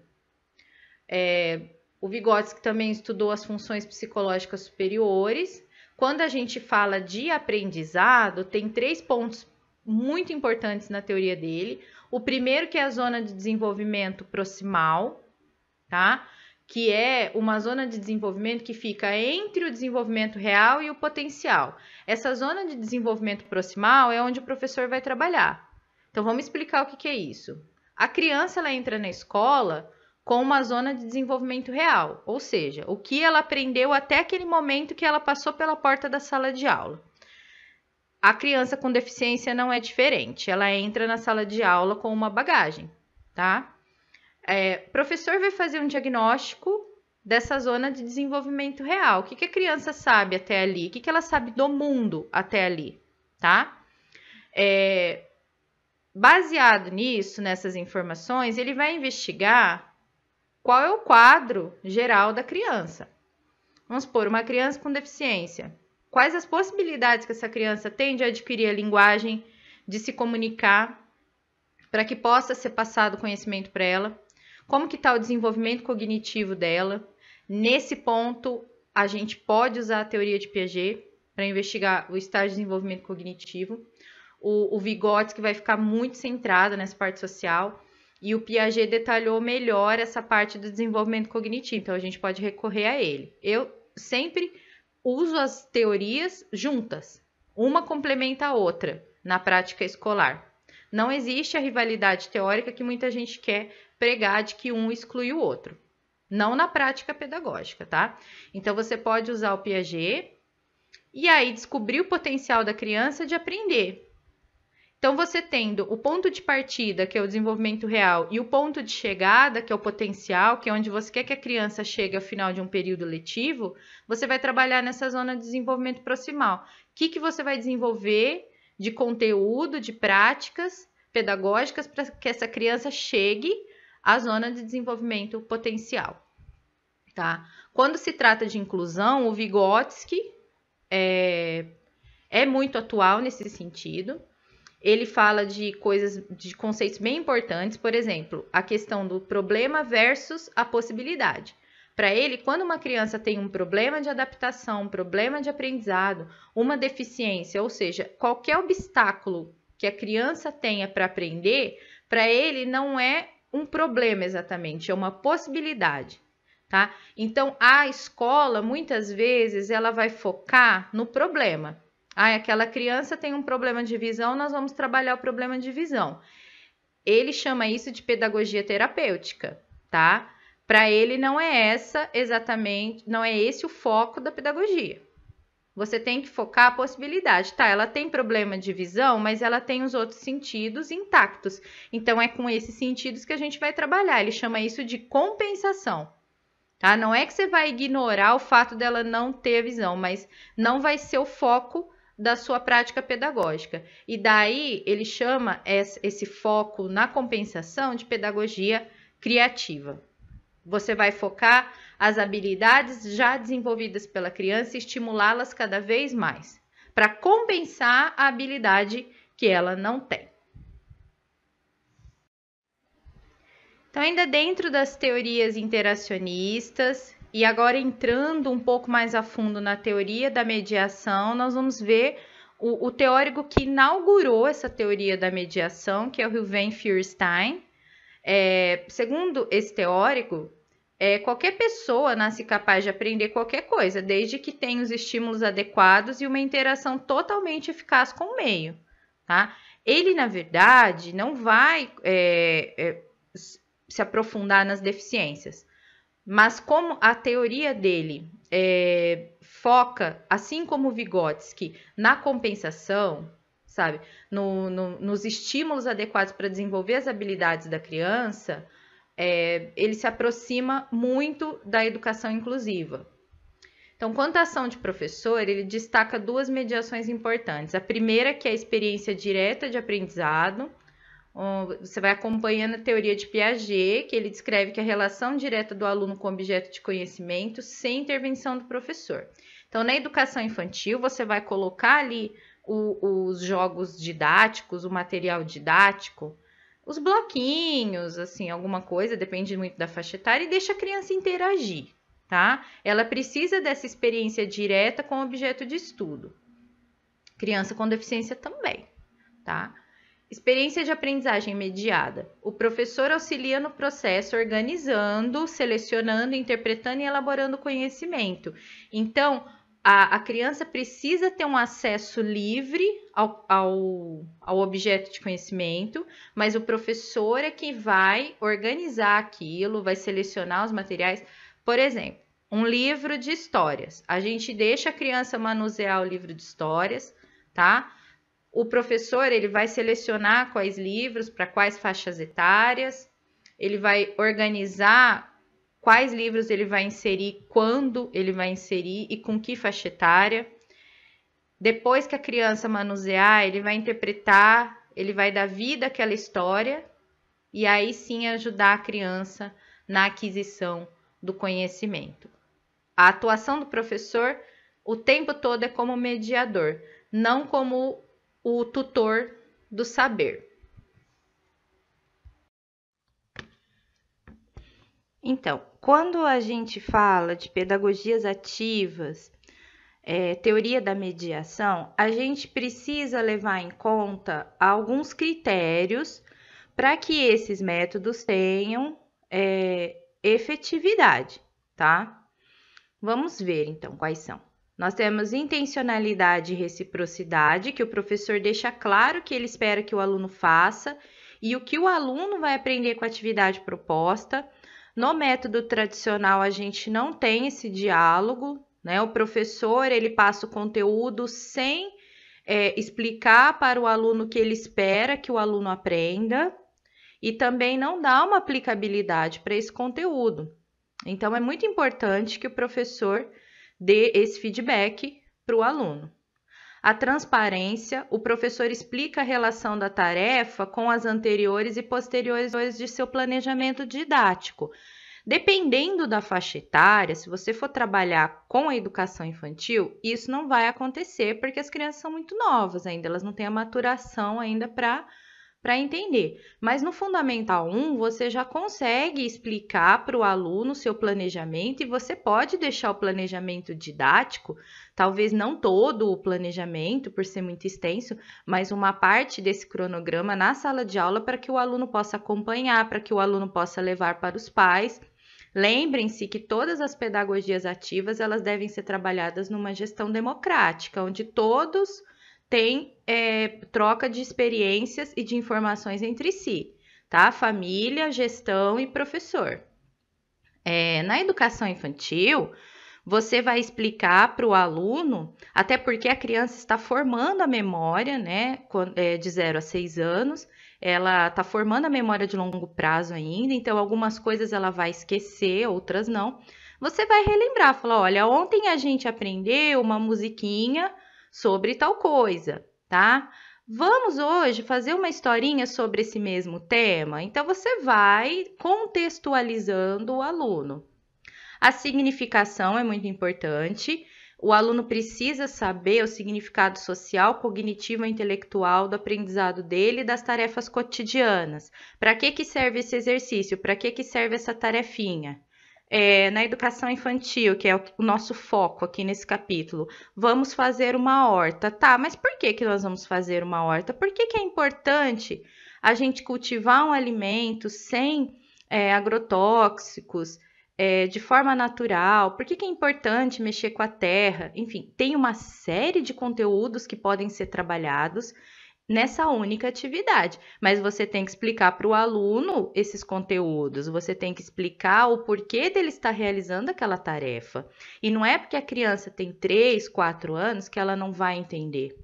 É, o Vygotsky também estudou as funções psicológicas superiores. Quando a gente fala de aprendizado, tem três pontos muito importantes na teoria dele. O primeiro que é a zona de desenvolvimento proximal, tá? que é uma zona de desenvolvimento que fica entre o desenvolvimento real e o potencial. Essa zona de desenvolvimento proximal é onde o professor vai trabalhar. Então vamos explicar o que, que é isso. A criança ela entra na escola com uma zona de desenvolvimento real, ou seja, o que ela aprendeu até aquele momento que ela passou pela porta da sala de aula. A criança com deficiência não é diferente, ela entra na sala de aula com uma bagagem, tá? É, professor vai fazer um diagnóstico dessa zona de desenvolvimento real. O que, que a criança sabe até ali? O que, que ela sabe do mundo até ali, tá? É, baseado nisso, nessas informações, ele vai investigar qual é o quadro geral da criança. Vamos supor, uma criança com deficiência. Quais as possibilidades que essa criança tem de adquirir a linguagem, de se comunicar, para que possa ser passado conhecimento para ela? como que está o desenvolvimento cognitivo dela. Nesse ponto, a gente pode usar a teoria de Piaget para investigar o estágio de desenvolvimento cognitivo. O, o Vygotsky vai ficar muito centrado nessa parte social e o Piaget detalhou melhor essa parte do desenvolvimento cognitivo, então a gente pode recorrer a ele. Eu sempre uso as teorias juntas, uma complementa a outra na prática escolar. Não existe a rivalidade teórica que muita gente quer pregar de que um exclui o outro. Não na prática pedagógica, tá? Então você pode usar o Piaget e aí descobrir o potencial da criança de aprender. Então você tendo o ponto de partida, que é o desenvolvimento real, e o ponto de chegada, que é o potencial, que é onde você quer que a criança chegue ao final de um período letivo, você vai trabalhar nessa zona de desenvolvimento proximal. O que, que você vai desenvolver de conteúdo, de práticas pedagógicas para que essa criança chegue a zona de desenvolvimento potencial. Tá? Quando se trata de inclusão, o Vygotsky é, é muito atual nesse sentido. Ele fala de coisas, de conceitos bem importantes, por exemplo, a questão do problema versus a possibilidade. Para ele, quando uma criança tem um problema de adaptação, um problema de aprendizado, uma deficiência, ou seja, qualquer obstáculo que a criança tenha para aprender, para ele não é um problema exatamente, é uma possibilidade, tá? Então a escola muitas vezes ela vai focar no problema. Ah, aquela criança tem um problema de visão, nós vamos trabalhar o problema de visão. Ele chama isso de pedagogia terapêutica, tá? Para ele não é essa exatamente, não é esse o foco da pedagogia. Você tem que focar a possibilidade, tá? Ela tem problema de visão, mas ela tem os outros sentidos intactos. Então é com esses sentidos que a gente vai trabalhar. Ele chama isso de compensação. Tá? Não é que você vai ignorar o fato dela não ter visão, mas não vai ser o foco da sua prática pedagógica. E daí ele chama esse foco na compensação de pedagogia criativa. Você vai focar as habilidades já desenvolvidas pela criança e estimulá-las cada vez mais, para compensar a habilidade que ela não tem. Então, ainda dentro das teorias interacionistas, e agora entrando um pouco mais a fundo na teoria da mediação, nós vamos ver o, o teórico que inaugurou essa teoria da mediação, que é o Ruven Feuerstein. É, segundo esse teórico, é, qualquer pessoa nasce capaz de aprender qualquer coisa, desde que tenha os estímulos adequados e uma interação totalmente eficaz com o meio. Tá? Ele, na verdade, não vai é, é, se aprofundar nas deficiências, mas como a teoria dele é, foca, assim como Vygotsky, na compensação, sabe, no, no, nos estímulos adequados para desenvolver as habilidades da criança, é, ele se aproxima muito da educação inclusiva. Então, quanto à ação de professor, ele destaca duas mediações importantes. A primeira, que é a experiência direta de aprendizado. Você vai acompanhando a teoria de Piaget, que ele descreve que a relação direta do aluno com o objeto de conhecimento sem intervenção do professor. Então, na educação infantil, você vai colocar ali o, os jogos didáticos, o material didático, os bloquinhos, assim, alguma coisa, depende muito da faixa etária, e deixa a criança interagir, tá? Ela precisa dessa experiência direta com o objeto de estudo. Criança com deficiência também, tá? Experiência de aprendizagem mediada. O professor auxilia no processo, organizando, selecionando, interpretando e elaborando conhecimento. Então, a, a criança precisa ter um acesso livre ao, ao, ao objeto de conhecimento, mas o professor é quem vai organizar aquilo, vai selecionar os materiais. Por exemplo, um livro de histórias. A gente deixa a criança manusear o livro de histórias, tá? O professor ele vai selecionar quais livros para quais faixas etárias, ele vai organizar quais livros ele vai inserir, quando ele vai inserir e com que faixa etária. Depois que a criança manusear, ele vai interpretar, ele vai dar vida àquela história e aí sim ajudar a criança na aquisição do conhecimento. A atuação do professor o tempo todo é como mediador, não como o tutor do saber. Então, quando a gente fala de pedagogias ativas, é, teoria da mediação, a gente precisa levar em conta alguns critérios para que esses métodos tenham é, efetividade, tá? Vamos ver então quais são. Nós temos intencionalidade e reciprocidade, que o professor deixa claro que ele espera que o aluno faça e o que o aluno vai aprender com a atividade proposta. No método tradicional, a gente não tem esse diálogo, né? O professor ele passa o conteúdo sem é, explicar para o aluno que ele espera que o aluno aprenda e também não dá uma aplicabilidade para esse conteúdo. Então, é muito importante que o professor dê esse feedback para o aluno. A transparência, o professor explica a relação da tarefa com as anteriores e posteriores de seu planejamento didático. Dependendo da faixa etária, se você for trabalhar com a educação infantil, isso não vai acontecer porque as crianças são muito novas ainda, elas não têm a maturação ainda para para entender. Mas no Fundamental 1, você já consegue explicar para o aluno seu planejamento e você pode deixar o planejamento didático, talvez não todo o planejamento, por ser muito extenso, mas uma parte desse cronograma na sala de aula para que o aluno possa acompanhar, para que o aluno possa levar para os pais. Lembrem-se que todas as pedagogias ativas elas devem ser trabalhadas numa gestão democrática, onde todos tem é, troca de experiências e de informações entre si, tá? Família, gestão e professor. É, na educação infantil, você vai explicar para o aluno, até porque a criança está formando a memória, né? É, de 0 a 6 anos, ela está formando a memória de longo prazo ainda, então algumas coisas ela vai esquecer, outras não. Você vai relembrar, falar: olha, ontem a gente aprendeu uma musiquinha sobre tal coisa, tá? Vamos hoje fazer uma historinha sobre esse mesmo tema. Então você vai contextualizando o aluno. A significação é muito importante. O aluno precisa saber o significado social, cognitivo e intelectual do aprendizado dele e das tarefas cotidianas. Para que, que serve esse exercício? Para que, que serve essa tarefinha? É, na educação infantil, que é o, nosso foco aqui nesse capítulo, vamos fazer uma horta. Tá, mas por que, que nós vamos fazer uma horta? Por que, que é importante a gente cultivar um alimento sem é, agrotóxicos, é, de forma natural, por que, que é importante mexer com a terra? Enfim, tem uma série de conteúdos que podem ser trabalhados nessa única atividade. Mas você tem que explicar para o aluno esses conteúdos, você tem que explicar o porquê dele estar realizando aquela tarefa. E não é porque a criança tem 3, 4 anos que ela não vai entender.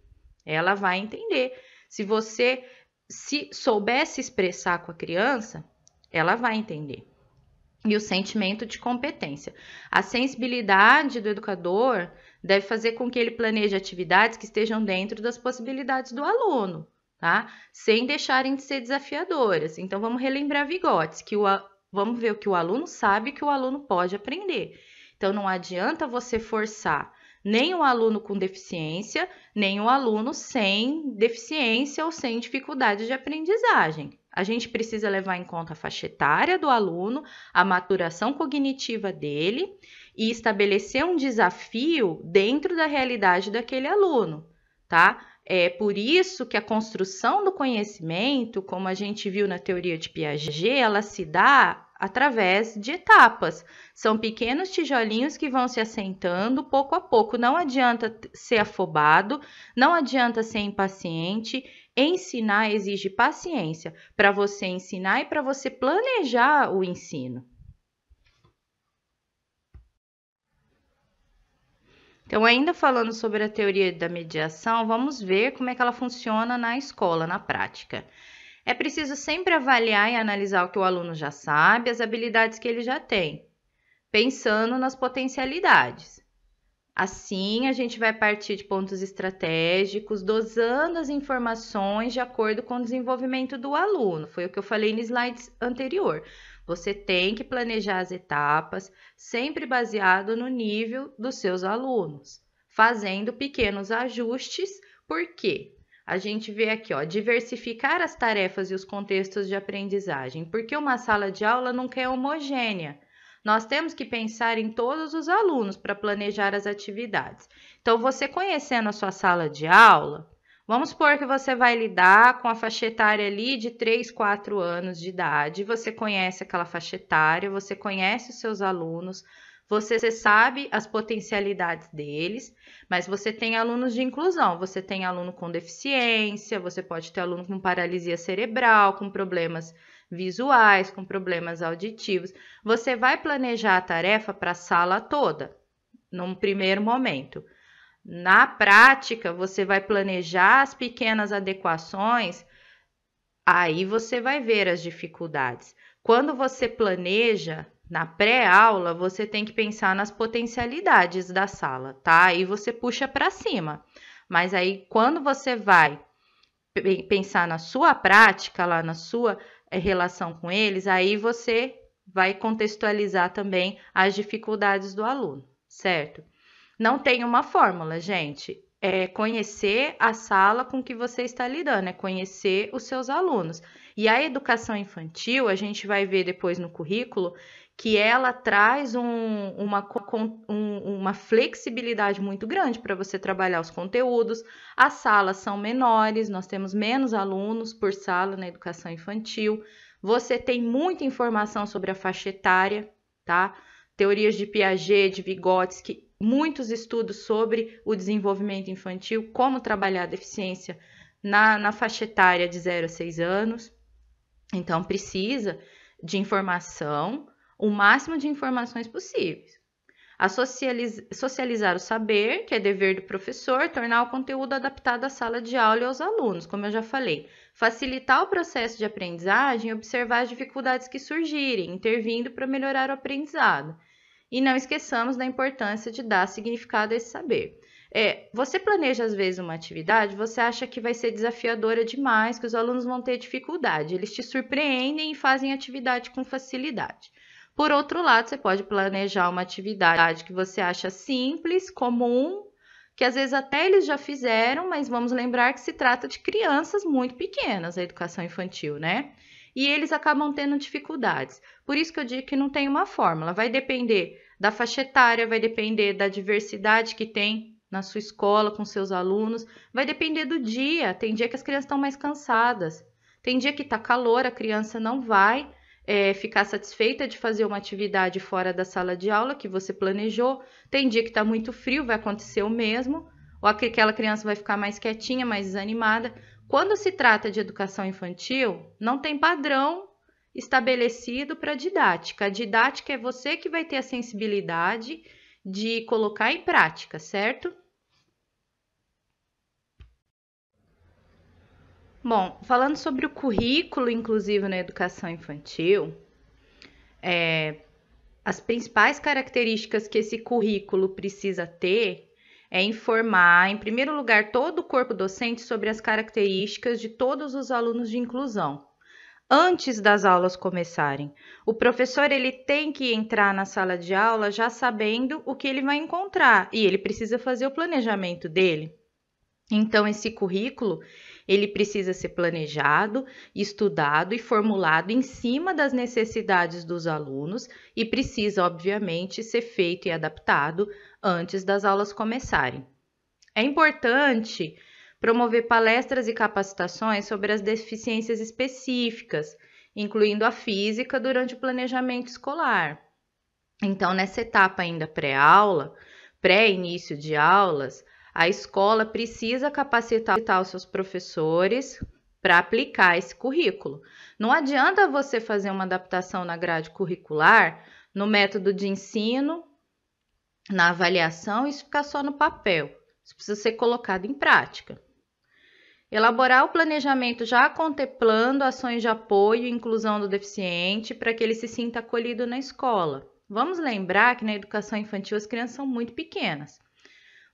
Ela vai entender. Se você se soubesse expressar com a criança, ela vai entender. E o sentimento de competência. A sensibilidade do educador deve fazer com que ele planeje atividades que estejam dentro das possibilidades do aluno, tá? Sem deixarem de ser desafiadoras. Então vamos relembrar Vigotes, que o vamos ver o que o aluno sabe que o aluno pode aprender. Então não adianta você forçar nem o aluno com deficiência, nem o aluno sem deficiência ou sem dificuldade de aprendizagem. A gente precisa levar em conta a faixa etária do aluno, a maturação cognitiva dele e estabelecer um desafio dentro da realidade daquele aluno, tá? É por isso que a construção do conhecimento, como a gente viu na teoria de Piaget, ela se dá através de etapas. São pequenos tijolinhos que vão se assentando pouco a pouco. Não adianta ser afobado, não adianta ser impaciente. Ensinar exige paciência para você ensinar e para você planejar o ensino. Então, ainda falando sobre a teoria da mediação, vamos ver como é que ela funciona na escola, na prática. É preciso sempre avaliar e analisar o que o aluno já sabe, as habilidades que ele já tem, pensando nas potencialidades. Assim, a gente vai partir de pontos estratégicos, dosando as informações de acordo com o desenvolvimento do aluno. Foi o que eu falei no slide anterior. Você tem que planejar as etapas, sempre baseado no nível dos seus alunos, fazendo pequenos ajustes, porque a gente vê aqui, ó, diversificar as tarefas e os contextos de aprendizagem, porque uma sala de aula nunca é homogênea. Nós temos que pensar em todos os alunos para planejar as atividades. Então, você conhecendo a sua sala de aula, Vamos supor que você vai lidar com a faixa etária ali de 3, 4 anos de idade. Você conhece aquela faixa etária, você conhece os seus alunos, você sabe as potencialidades deles, mas você tem alunos de inclusão, você tem aluno com deficiência, você pode ter aluno com paralisia cerebral, com problemas visuais, com problemas auditivos. Você vai planejar a tarefa para a sala toda, num primeiro momento. Na prática, você vai planejar as pequenas adequações, aí você vai ver as dificuldades. Quando você planeja na pré-aula, você tem que pensar nas potencialidades da sala, tá? Aí você puxa para cima. Mas aí, quando você vai pensar na sua prática, lá na sua eh, relação com eles, aí você vai contextualizar também as dificuldades do aluno, certo? Não tem uma fórmula, gente. É conhecer a sala com que você está lidando, é conhecer os seus alunos. E a educação infantil, a gente vai ver depois no currículo, que ela traz um, uma, um, uma flexibilidade muito grande para você trabalhar os conteúdos. As salas são menores, nós temos menos alunos por sala na educação infantil. Você tem muita informação sobre a faixa etária, tá? Teorias de Piaget, de Vygotsky, muitos estudos sobre o desenvolvimento infantil, como trabalhar a deficiência na, na faixa etária de 0 a 6 anos. Então, precisa de informação, o máximo de informações possíveis. A socializ socializar o saber, que é dever do professor, tornar o conteúdo adaptado à sala de aula e aos alunos, como eu já falei. Facilitar o processo de aprendizagem e observar as dificuldades que surgirem, intervindo para melhorar o aprendizado. E não esqueçamos da importância de dar significado a esse saber. É, você planeja às vezes uma atividade, você acha que vai ser desafiadora demais, que os alunos vão ter dificuldade. Eles te surpreendem e fazem atividade com facilidade. Por outro lado, você pode planejar uma atividade que você acha simples, comum, que às vezes até eles já fizeram, mas vamos lembrar que se trata de crianças muito pequenas, a educação infantil, né? e eles acabam tendo dificuldades. Por isso que eu digo que não tem uma fórmula, vai depender da faixa etária, vai depender da diversidade que tem na sua escola com seus alunos, vai depender do dia. Tem dia que as crianças estão mais cansadas, tem dia que está calor, a criança não vai é, ficar satisfeita de fazer uma atividade fora da sala de aula que você planejou, tem dia que está muito frio, vai acontecer o mesmo, ou aquela criança vai ficar mais quietinha, mais desanimada. Quando se trata de educação infantil, não tem padrão estabelecido para didática. A didática é você que vai ter a sensibilidade de colocar em prática, certo? Bom, falando sobre o currículo inclusivo na educação infantil, é, as principais características que esse currículo precisa ter é informar, em primeiro lugar, todo o corpo docente sobre as características de todos os alunos de inclusão. Antes das aulas começarem, o professor ele tem que entrar na sala de aula já sabendo o que ele vai encontrar e ele precisa fazer o planejamento dele. Então esse currículo, ele precisa ser planejado, estudado e formulado em cima das necessidades dos alunos e precisa, obviamente, ser feito e adaptado antes das aulas começarem. É importante promover palestras e capacitações sobre as deficiências específicas, incluindo a física, durante o planejamento escolar. Então, nessa etapa ainda pré-aula, pré-início de aulas, a escola precisa capacitar os seus professores para aplicar esse currículo. Não adianta você fazer uma adaptação na grade curricular no método de ensino na avaliação, isso fica só no papel. Isso precisa ser colocado em prática. Elaborar o planejamento já contemplando ações de apoio e inclusão do deficiente para que ele se sinta acolhido na escola. Vamos lembrar que na educação infantil as crianças são muito pequenas.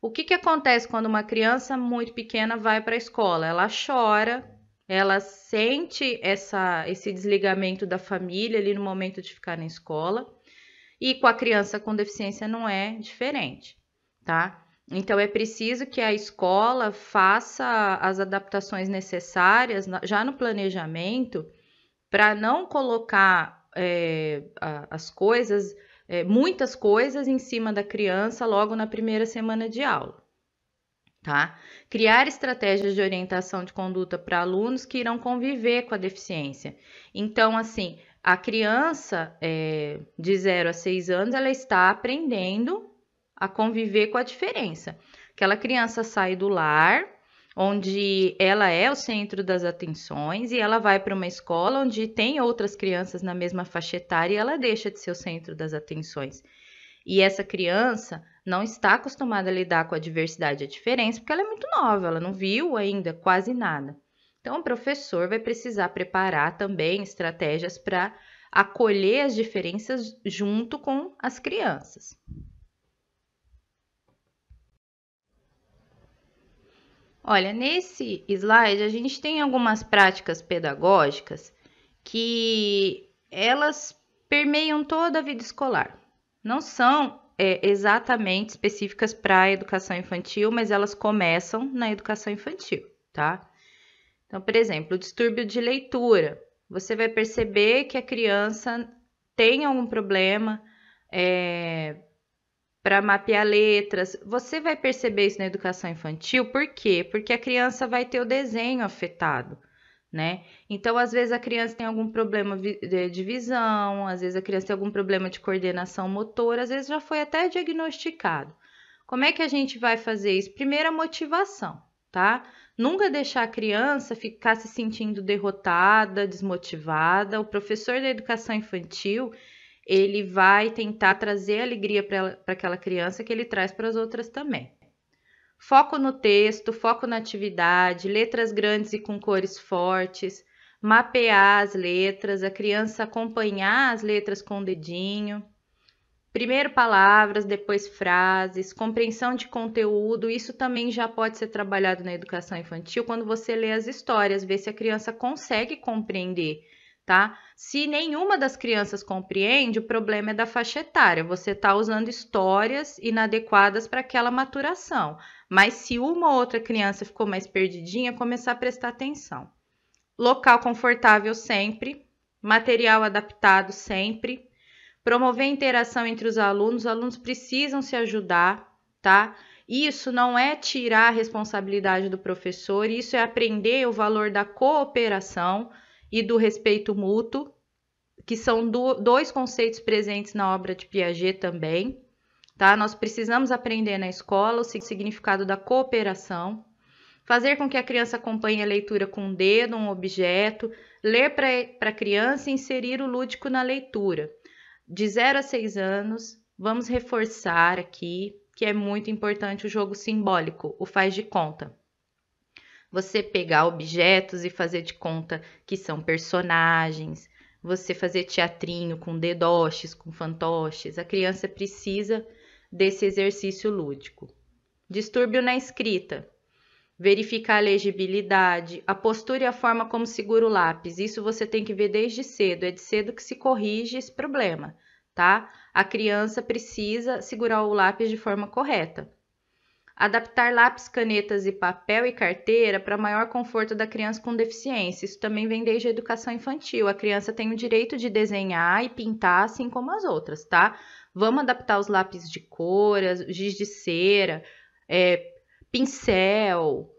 O que, que acontece quando uma criança muito pequena vai para a escola? Ela chora, ela sente essa, esse desligamento da família ali no momento de ficar na escola. E com a criança com deficiência não é diferente, tá? Então é preciso que a escola faça as adaptações necessárias já no planejamento para não colocar é, as coisas, é, muitas coisas em cima da criança logo na primeira semana de aula. Tá? Criar estratégias de orientação de conduta para alunos que irão conviver com a deficiência. Então, assim, a criança é, de 0 a 6 anos, ela está aprendendo a conviver com a diferença. Aquela criança sai do lar, onde ela é o centro das atenções, e ela vai para uma escola onde tem outras crianças na mesma faixa etária e ela deixa de ser o centro das atenções. E essa criança não está acostumada a lidar com a diversidade e a diferença, porque ela é muito nova, ela não viu ainda quase nada. Então, o professor vai precisar preparar também estratégias para acolher as diferenças junto com as crianças. Olha, nesse slide a gente tem algumas práticas pedagógicas que elas permeiam toda a vida escolar. Não são é, exatamente específicas para a educação infantil, mas elas começam na educação infantil, tá? Então, por exemplo, o distúrbio de leitura. Você vai perceber que a criança tem algum problema é, para mapear letras. Você vai perceber isso na educação infantil, por quê? Porque a criança vai ter o desenho afetado. Né? Então, às vezes a criança tem algum problema de visão, às vezes a criança tem algum problema de coordenação motora, às vezes já foi até diagnosticado. Como é que a gente vai fazer isso? Primeira motivação, tá? Nunca deixar a criança ficar se sentindo derrotada, desmotivada. O professor da educação infantil, ele vai tentar trazer alegria para aquela criança que ele traz para as outras também. Foco no texto, foco na atividade, letras grandes e com cores fortes, mapear as letras, a criança acompanhar as letras com o dedinho. Primeiro palavras, depois frases, compreensão de conteúdo, isso também já pode ser trabalhado na educação infantil quando você lê as histórias, ver se a criança consegue compreender, tá? Se nenhuma das crianças compreende, o problema é da faixa etária. Você está usando histórias inadequadas para aquela maturação. Mas se uma ou outra criança ficou mais perdidinha, começar a prestar atenção. Local confortável sempre, material adaptado sempre Promover a interação entre os alunos, os alunos precisam se ajudar, tá? Isso não é tirar a responsabilidade do professor, isso é aprender o valor da cooperação e do respeito mútuo, que são do, dois conceitos presentes na obra de Piaget também. Tá? Nós precisamos aprender na escola o significado da cooperação, fazer com que a criança acompanhe a leitura com um dedo, um objeto, ler para a criança e inserir o lúdico na leitura de 0 a 6 anos, vamos reforçar aqui que é muito importante o jogo simbólico, o faz de conta. Você pegar objetos e fazer de conta que são personagens, você fazer teatrinho com dedoches, com fantoches. A criança precisa desse exercício lúdico. Distúrbio na escrita verificar a legibilidade, a postura e a forma como segura o lápis. Isso você tem que ver desde cedo, é de cedo que se corrige esse problema, tá? A criança precisa segurar o lápis de forma correta. Adaptar lápis, canetas e papel e carteira para maior conforto da criança com deficiência. Isso também vem desde a educação infantil. A criança tem o direito de desenhar e pintar assim como as outras, tá? Vamos adaptar os lápis de cor, giz de cera, é, pincel,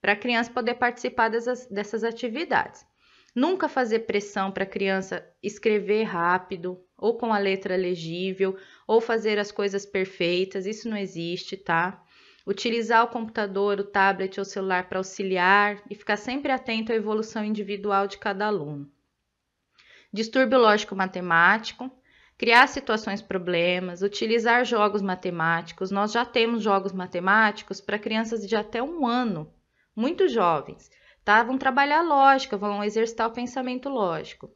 para a criança poder participar dessas, dessas atividades. Nunca fazer pressão para a criança escrever rápido, ou com a letra legível, ou fazer as coisas perfeitas, isso não existe, tá? Utilizar o computador, o tablet ou celular para auxiliar e ficar sempre atento à evolução individual de cada aluno. Distúrbio lógico-matemático, criar situações problemas, utilizar jogos matemáticos. Nós já temos jogos matemáticos para crianças de até um ano, muito jovens. Tá? Vão trabalhar lógica, vão exercitar o pensamento lógico.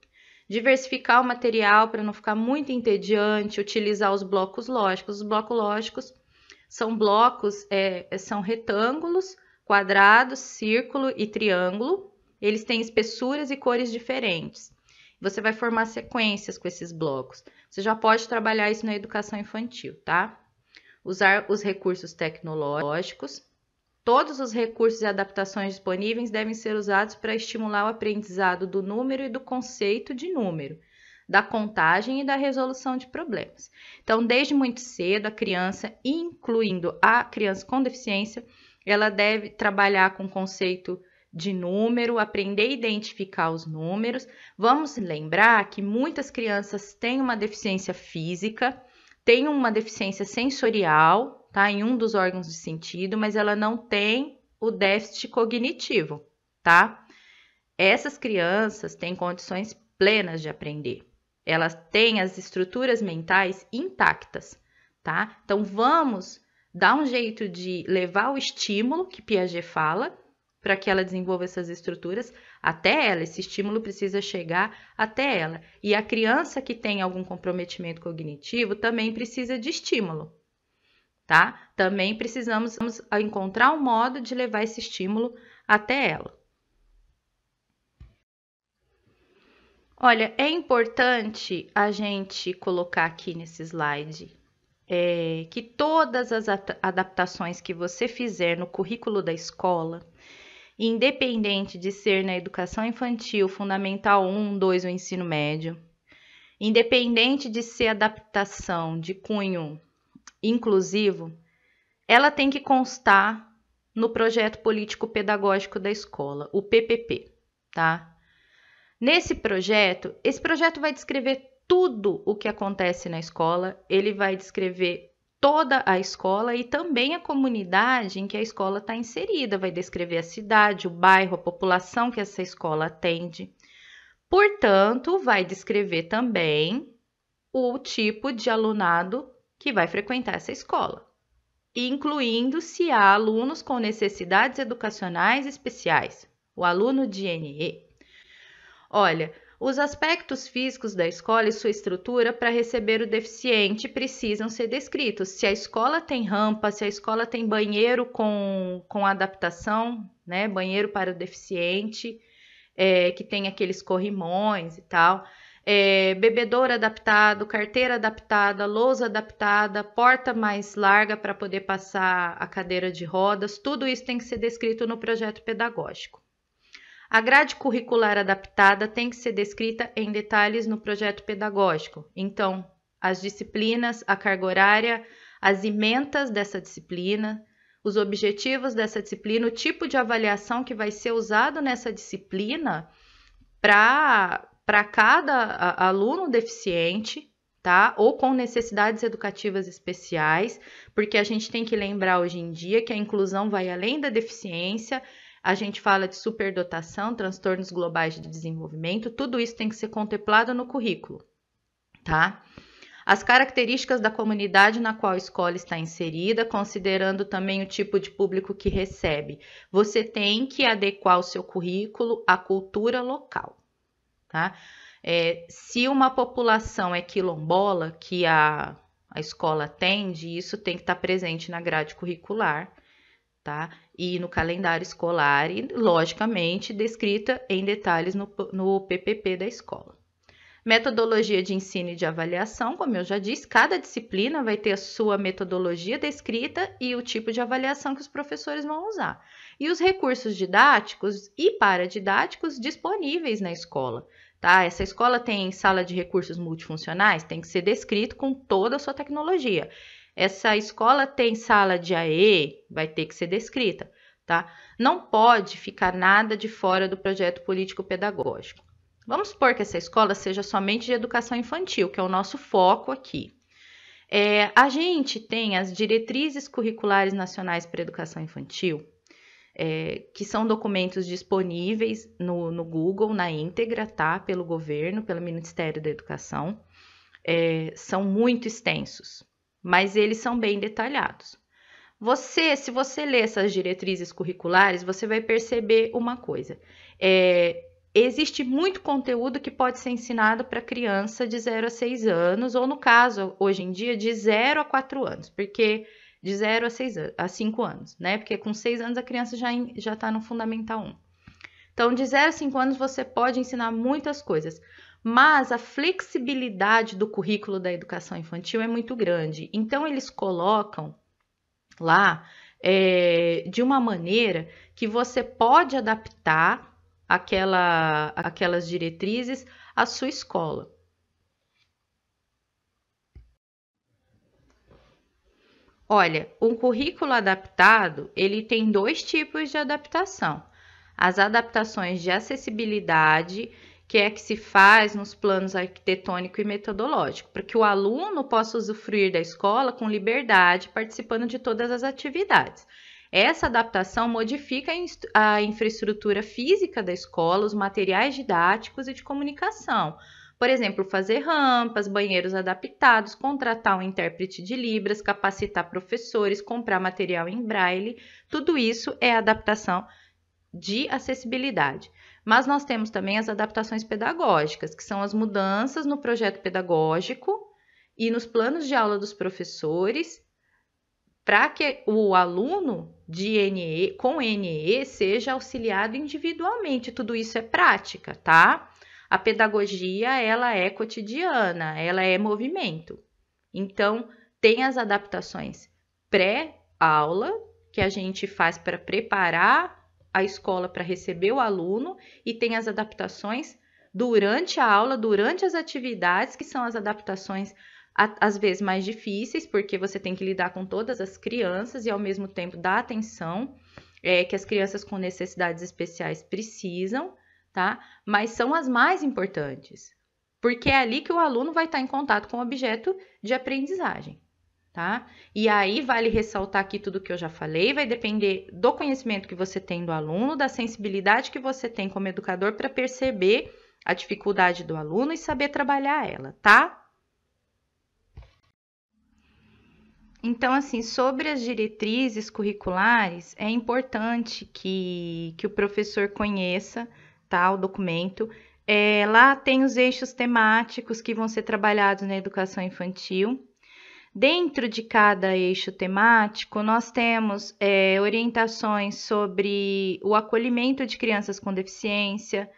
Diversificar o material para não ficar muito entediante, utilizar os blocos lógicos. Os blocos lógicos são blocos, é, é são retângulos, quadrados, círculo e triângulo. Eles têm espessuras e cores diferentes. Você vai formar sequências com esses blocos. Você já pode trabalhar isso na educação infantil, tá? Usar os recursos tecnológicos. Todos os recursos e adaptações disponíveis devem ser usados para estimular o aprendizado do número e do conceito de número da contagem e da resolução de problemas. Então, desde muito cedo, a criança, incluindo a criança com deficiência, ela deve trabalhar com o conceito de número, aprender a identificar os números. Vamos lembrar que muitas crianças têm uma deficiência física, têm uma deficiência sensorial, tá? Em um dos órgãos de sentido, mas ela não tem o déficit cognitivo, tá? Essas crianças têm condições plenas de aprender. Elas têm as estruturas mentais intactas, tá? Então vamos dar um jeito de levar o estímulo que Piaget fala para que ela desenvolva essas estruturas até ela. Esse estímulo precisa chegar até ela. E a criança que tem algum comprometimento cognitivo também precisa de estímulo, tá? Também precisamos encontrar um modo de levar esse estímulo até ela. Olha, é importante a gente colocar aqui nesse slide é, que todas as adaptações que você fizer no currículo da escola, independente de ser na educação infantil, fundamental 1, 2 ou ensino médio, independente de ser adaptação de cunho inclusivo, ela tem que constar no projeto político pedagógico da escola, o PPP, tá? Nesse projeto, esse projeto vai descrever tudo o que acontece na escola, ele vai descrever toda a escola e também a comunidade em que a escola está inserida. Vai descrever a cidade, o bairro, a população que essa escola atende. Portanto, vai descrever também o tipo de alunado que vai frequentar essa escola, incluindo se há alunos com necessidades educacionais especiais, o aluno de NE. Olha, os aspectos físicos da escola e sua estrutura para receber o deficiente precisam ser descritos. Se a escola tem rampa, se a escola tem banheiro com, com adaptação, né? Banheiro para o deficiente, é, que tem aqueles corrimões e tal. É, bebedouro adaptado, carteira adaptada, lousa adaptada, porta mais larga para poder passar a cadeira de rodas, tudo isso tem que ser descrito no projeto pedagógico. A grade curricular adaptada tem que ser descrita em detalhes no projeto pedagógico. Então, as disciplinas, a carga horária, as ementas dessa disciplina, os objetivos dessa disciplina, o tipo de avaliação que vai ser usado nessa disciplina para cada aluno deficiente, tá? Ou com necessidades educativas especiais, porque a gente tem que lembrar hoje em dia que a inclusão vai além da deficiência, a gente fala de superdotação, transtornos globais de desenvolvimento, tudo isso tem que ser contemplado no currículo, tá? As características da comunidade na qual a escola está inserida, considerando também o tipo de público que recebe. Você tem que adequar o seu currículo à cultura local, tá? É, se uma população é quilombola, que a, a escola atende, isso tem que estar presente na grade curricular, tá? e no calendário escolar e, logicamente, descrita em detalhes no, no PPP da escola. Metodologia de ensino e de avaliação, como eu já disse, cada disciplina vai ter a sua metodologia descrita e o tipo de avaliação que os professores vão usar. E os recursos didáticos e paradidáticos disponíveis na escola. Tá? Essa escola tem sala de recursos multifuncionais, tem que ser descrito com toda a sua tecnologia. Essa escola tem sala de AE, vai ter que ser descrita, tá? Não pode ficar nada de fora do projeto político-pedagógico. Vamos supor que essa escola seja somente de educação infantil, que é o nosso foco aqui. É, a gente tem as diretrizes curriculares nacionais para educação infantil, é, que são documentos disponíveis no, no, Google, na íntegra, tá? Pelo governo, pelo Ministério da Educação. É, são muito extensos mas eles são bem detalhados. Você, se você ler essas diretrizes curriculares, você vai perceber uma coisa: é, existe muito conteúdo que pode ser ensinado para criança de 0 a 6 anos, ou no caso, hoje em dia, de 0 a 4 anos, porque de 0 a, 6, a 5 anos, né? Porque com 6 anos a criança já está no Fundamental 1. Então, de 0 a 5 anos você pode ensinar muitas coisas mas a flexibilidade do currículo da educação infantil é muito grande. Então, eles colocam lá é, de uma maneira que você pode adaptar aquela, aquelas diretrizes à sua escola. Olha, um currículo adaptado, ele tem dois tipos de adaptação. As adaptações de acessibilidade, que é que se faz nos planos arquitetônico e metodológico, para que o aluno possa usufruir da escola com liberdade, participando de todas as atividades. Essa adaptação modifica a infraestrutura física da escola, os materiais didáticos e de comunicação. Por exemplo, fazer rampas, banheiros adaptados, contratar um intérprete de Libras, capacitar professores, comprar material em braille, tudo isso é adaptação de acessibilidade. Mas nós temos também as adaptações pedagógicas, que são as mudanças no projeto pedagógico e nos planos de aula dos professores para que o aluno de NE com NE seja auxiliado individualmente. Tudo isso é prática, tá? A pedagogia, ela é cotidiana, ela é movimento. Então, tem as adaptações pré-aula que a gente faz para preparar a escola para receber o aluno e tem as adaptações durante a aula, durante as atividades, que são as adaptações às vezes mais difíceis, porque você tem que lidar com todas as crianças e ao mesmo tempo dar atenção é, que as crianças com necessidades especiais precisam, tá? Mas são as mais importantes, porque é ali que o aluno vai estar em contato com o objeto de aprendizagem tá? E aí vale ressaltar aqui tudo que eu já falei, vai depender do conhecimento que você tem do aluno, da sensibilidade que você tem como educador para perceber a dificuldade do aluno e saber trabalhar ela, tá? Então, assim, sobre as diretrizes curriculares, é importante que, que o professor conheça tá, o documento. É, lá tem os eixos temáticos que vão ser trabalhados na educação infantil. Dentro de cada eixo temático, nós temos é, orientações sobre o acolhimento de crianças com deficiência,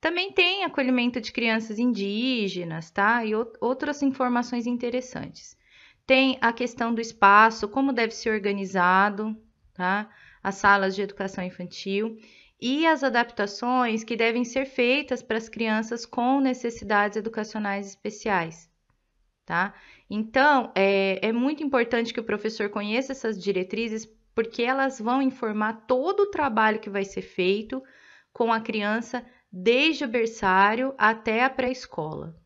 também tem acolhimento de crianças indígenas, tá? E outras informações interessantes. Tem a questão do espaço, como deve ser organizado, tá? As salas de educação infantil e as adaptações que devem ser feitas para as crianças com necessidades educacionais especiais, tá? Então, é, é muito importante que o professor conheça essas diretrizes, porque elas vão informar todo o trabalho que vai ser feito com a criança desde o berçário até a pré-escola.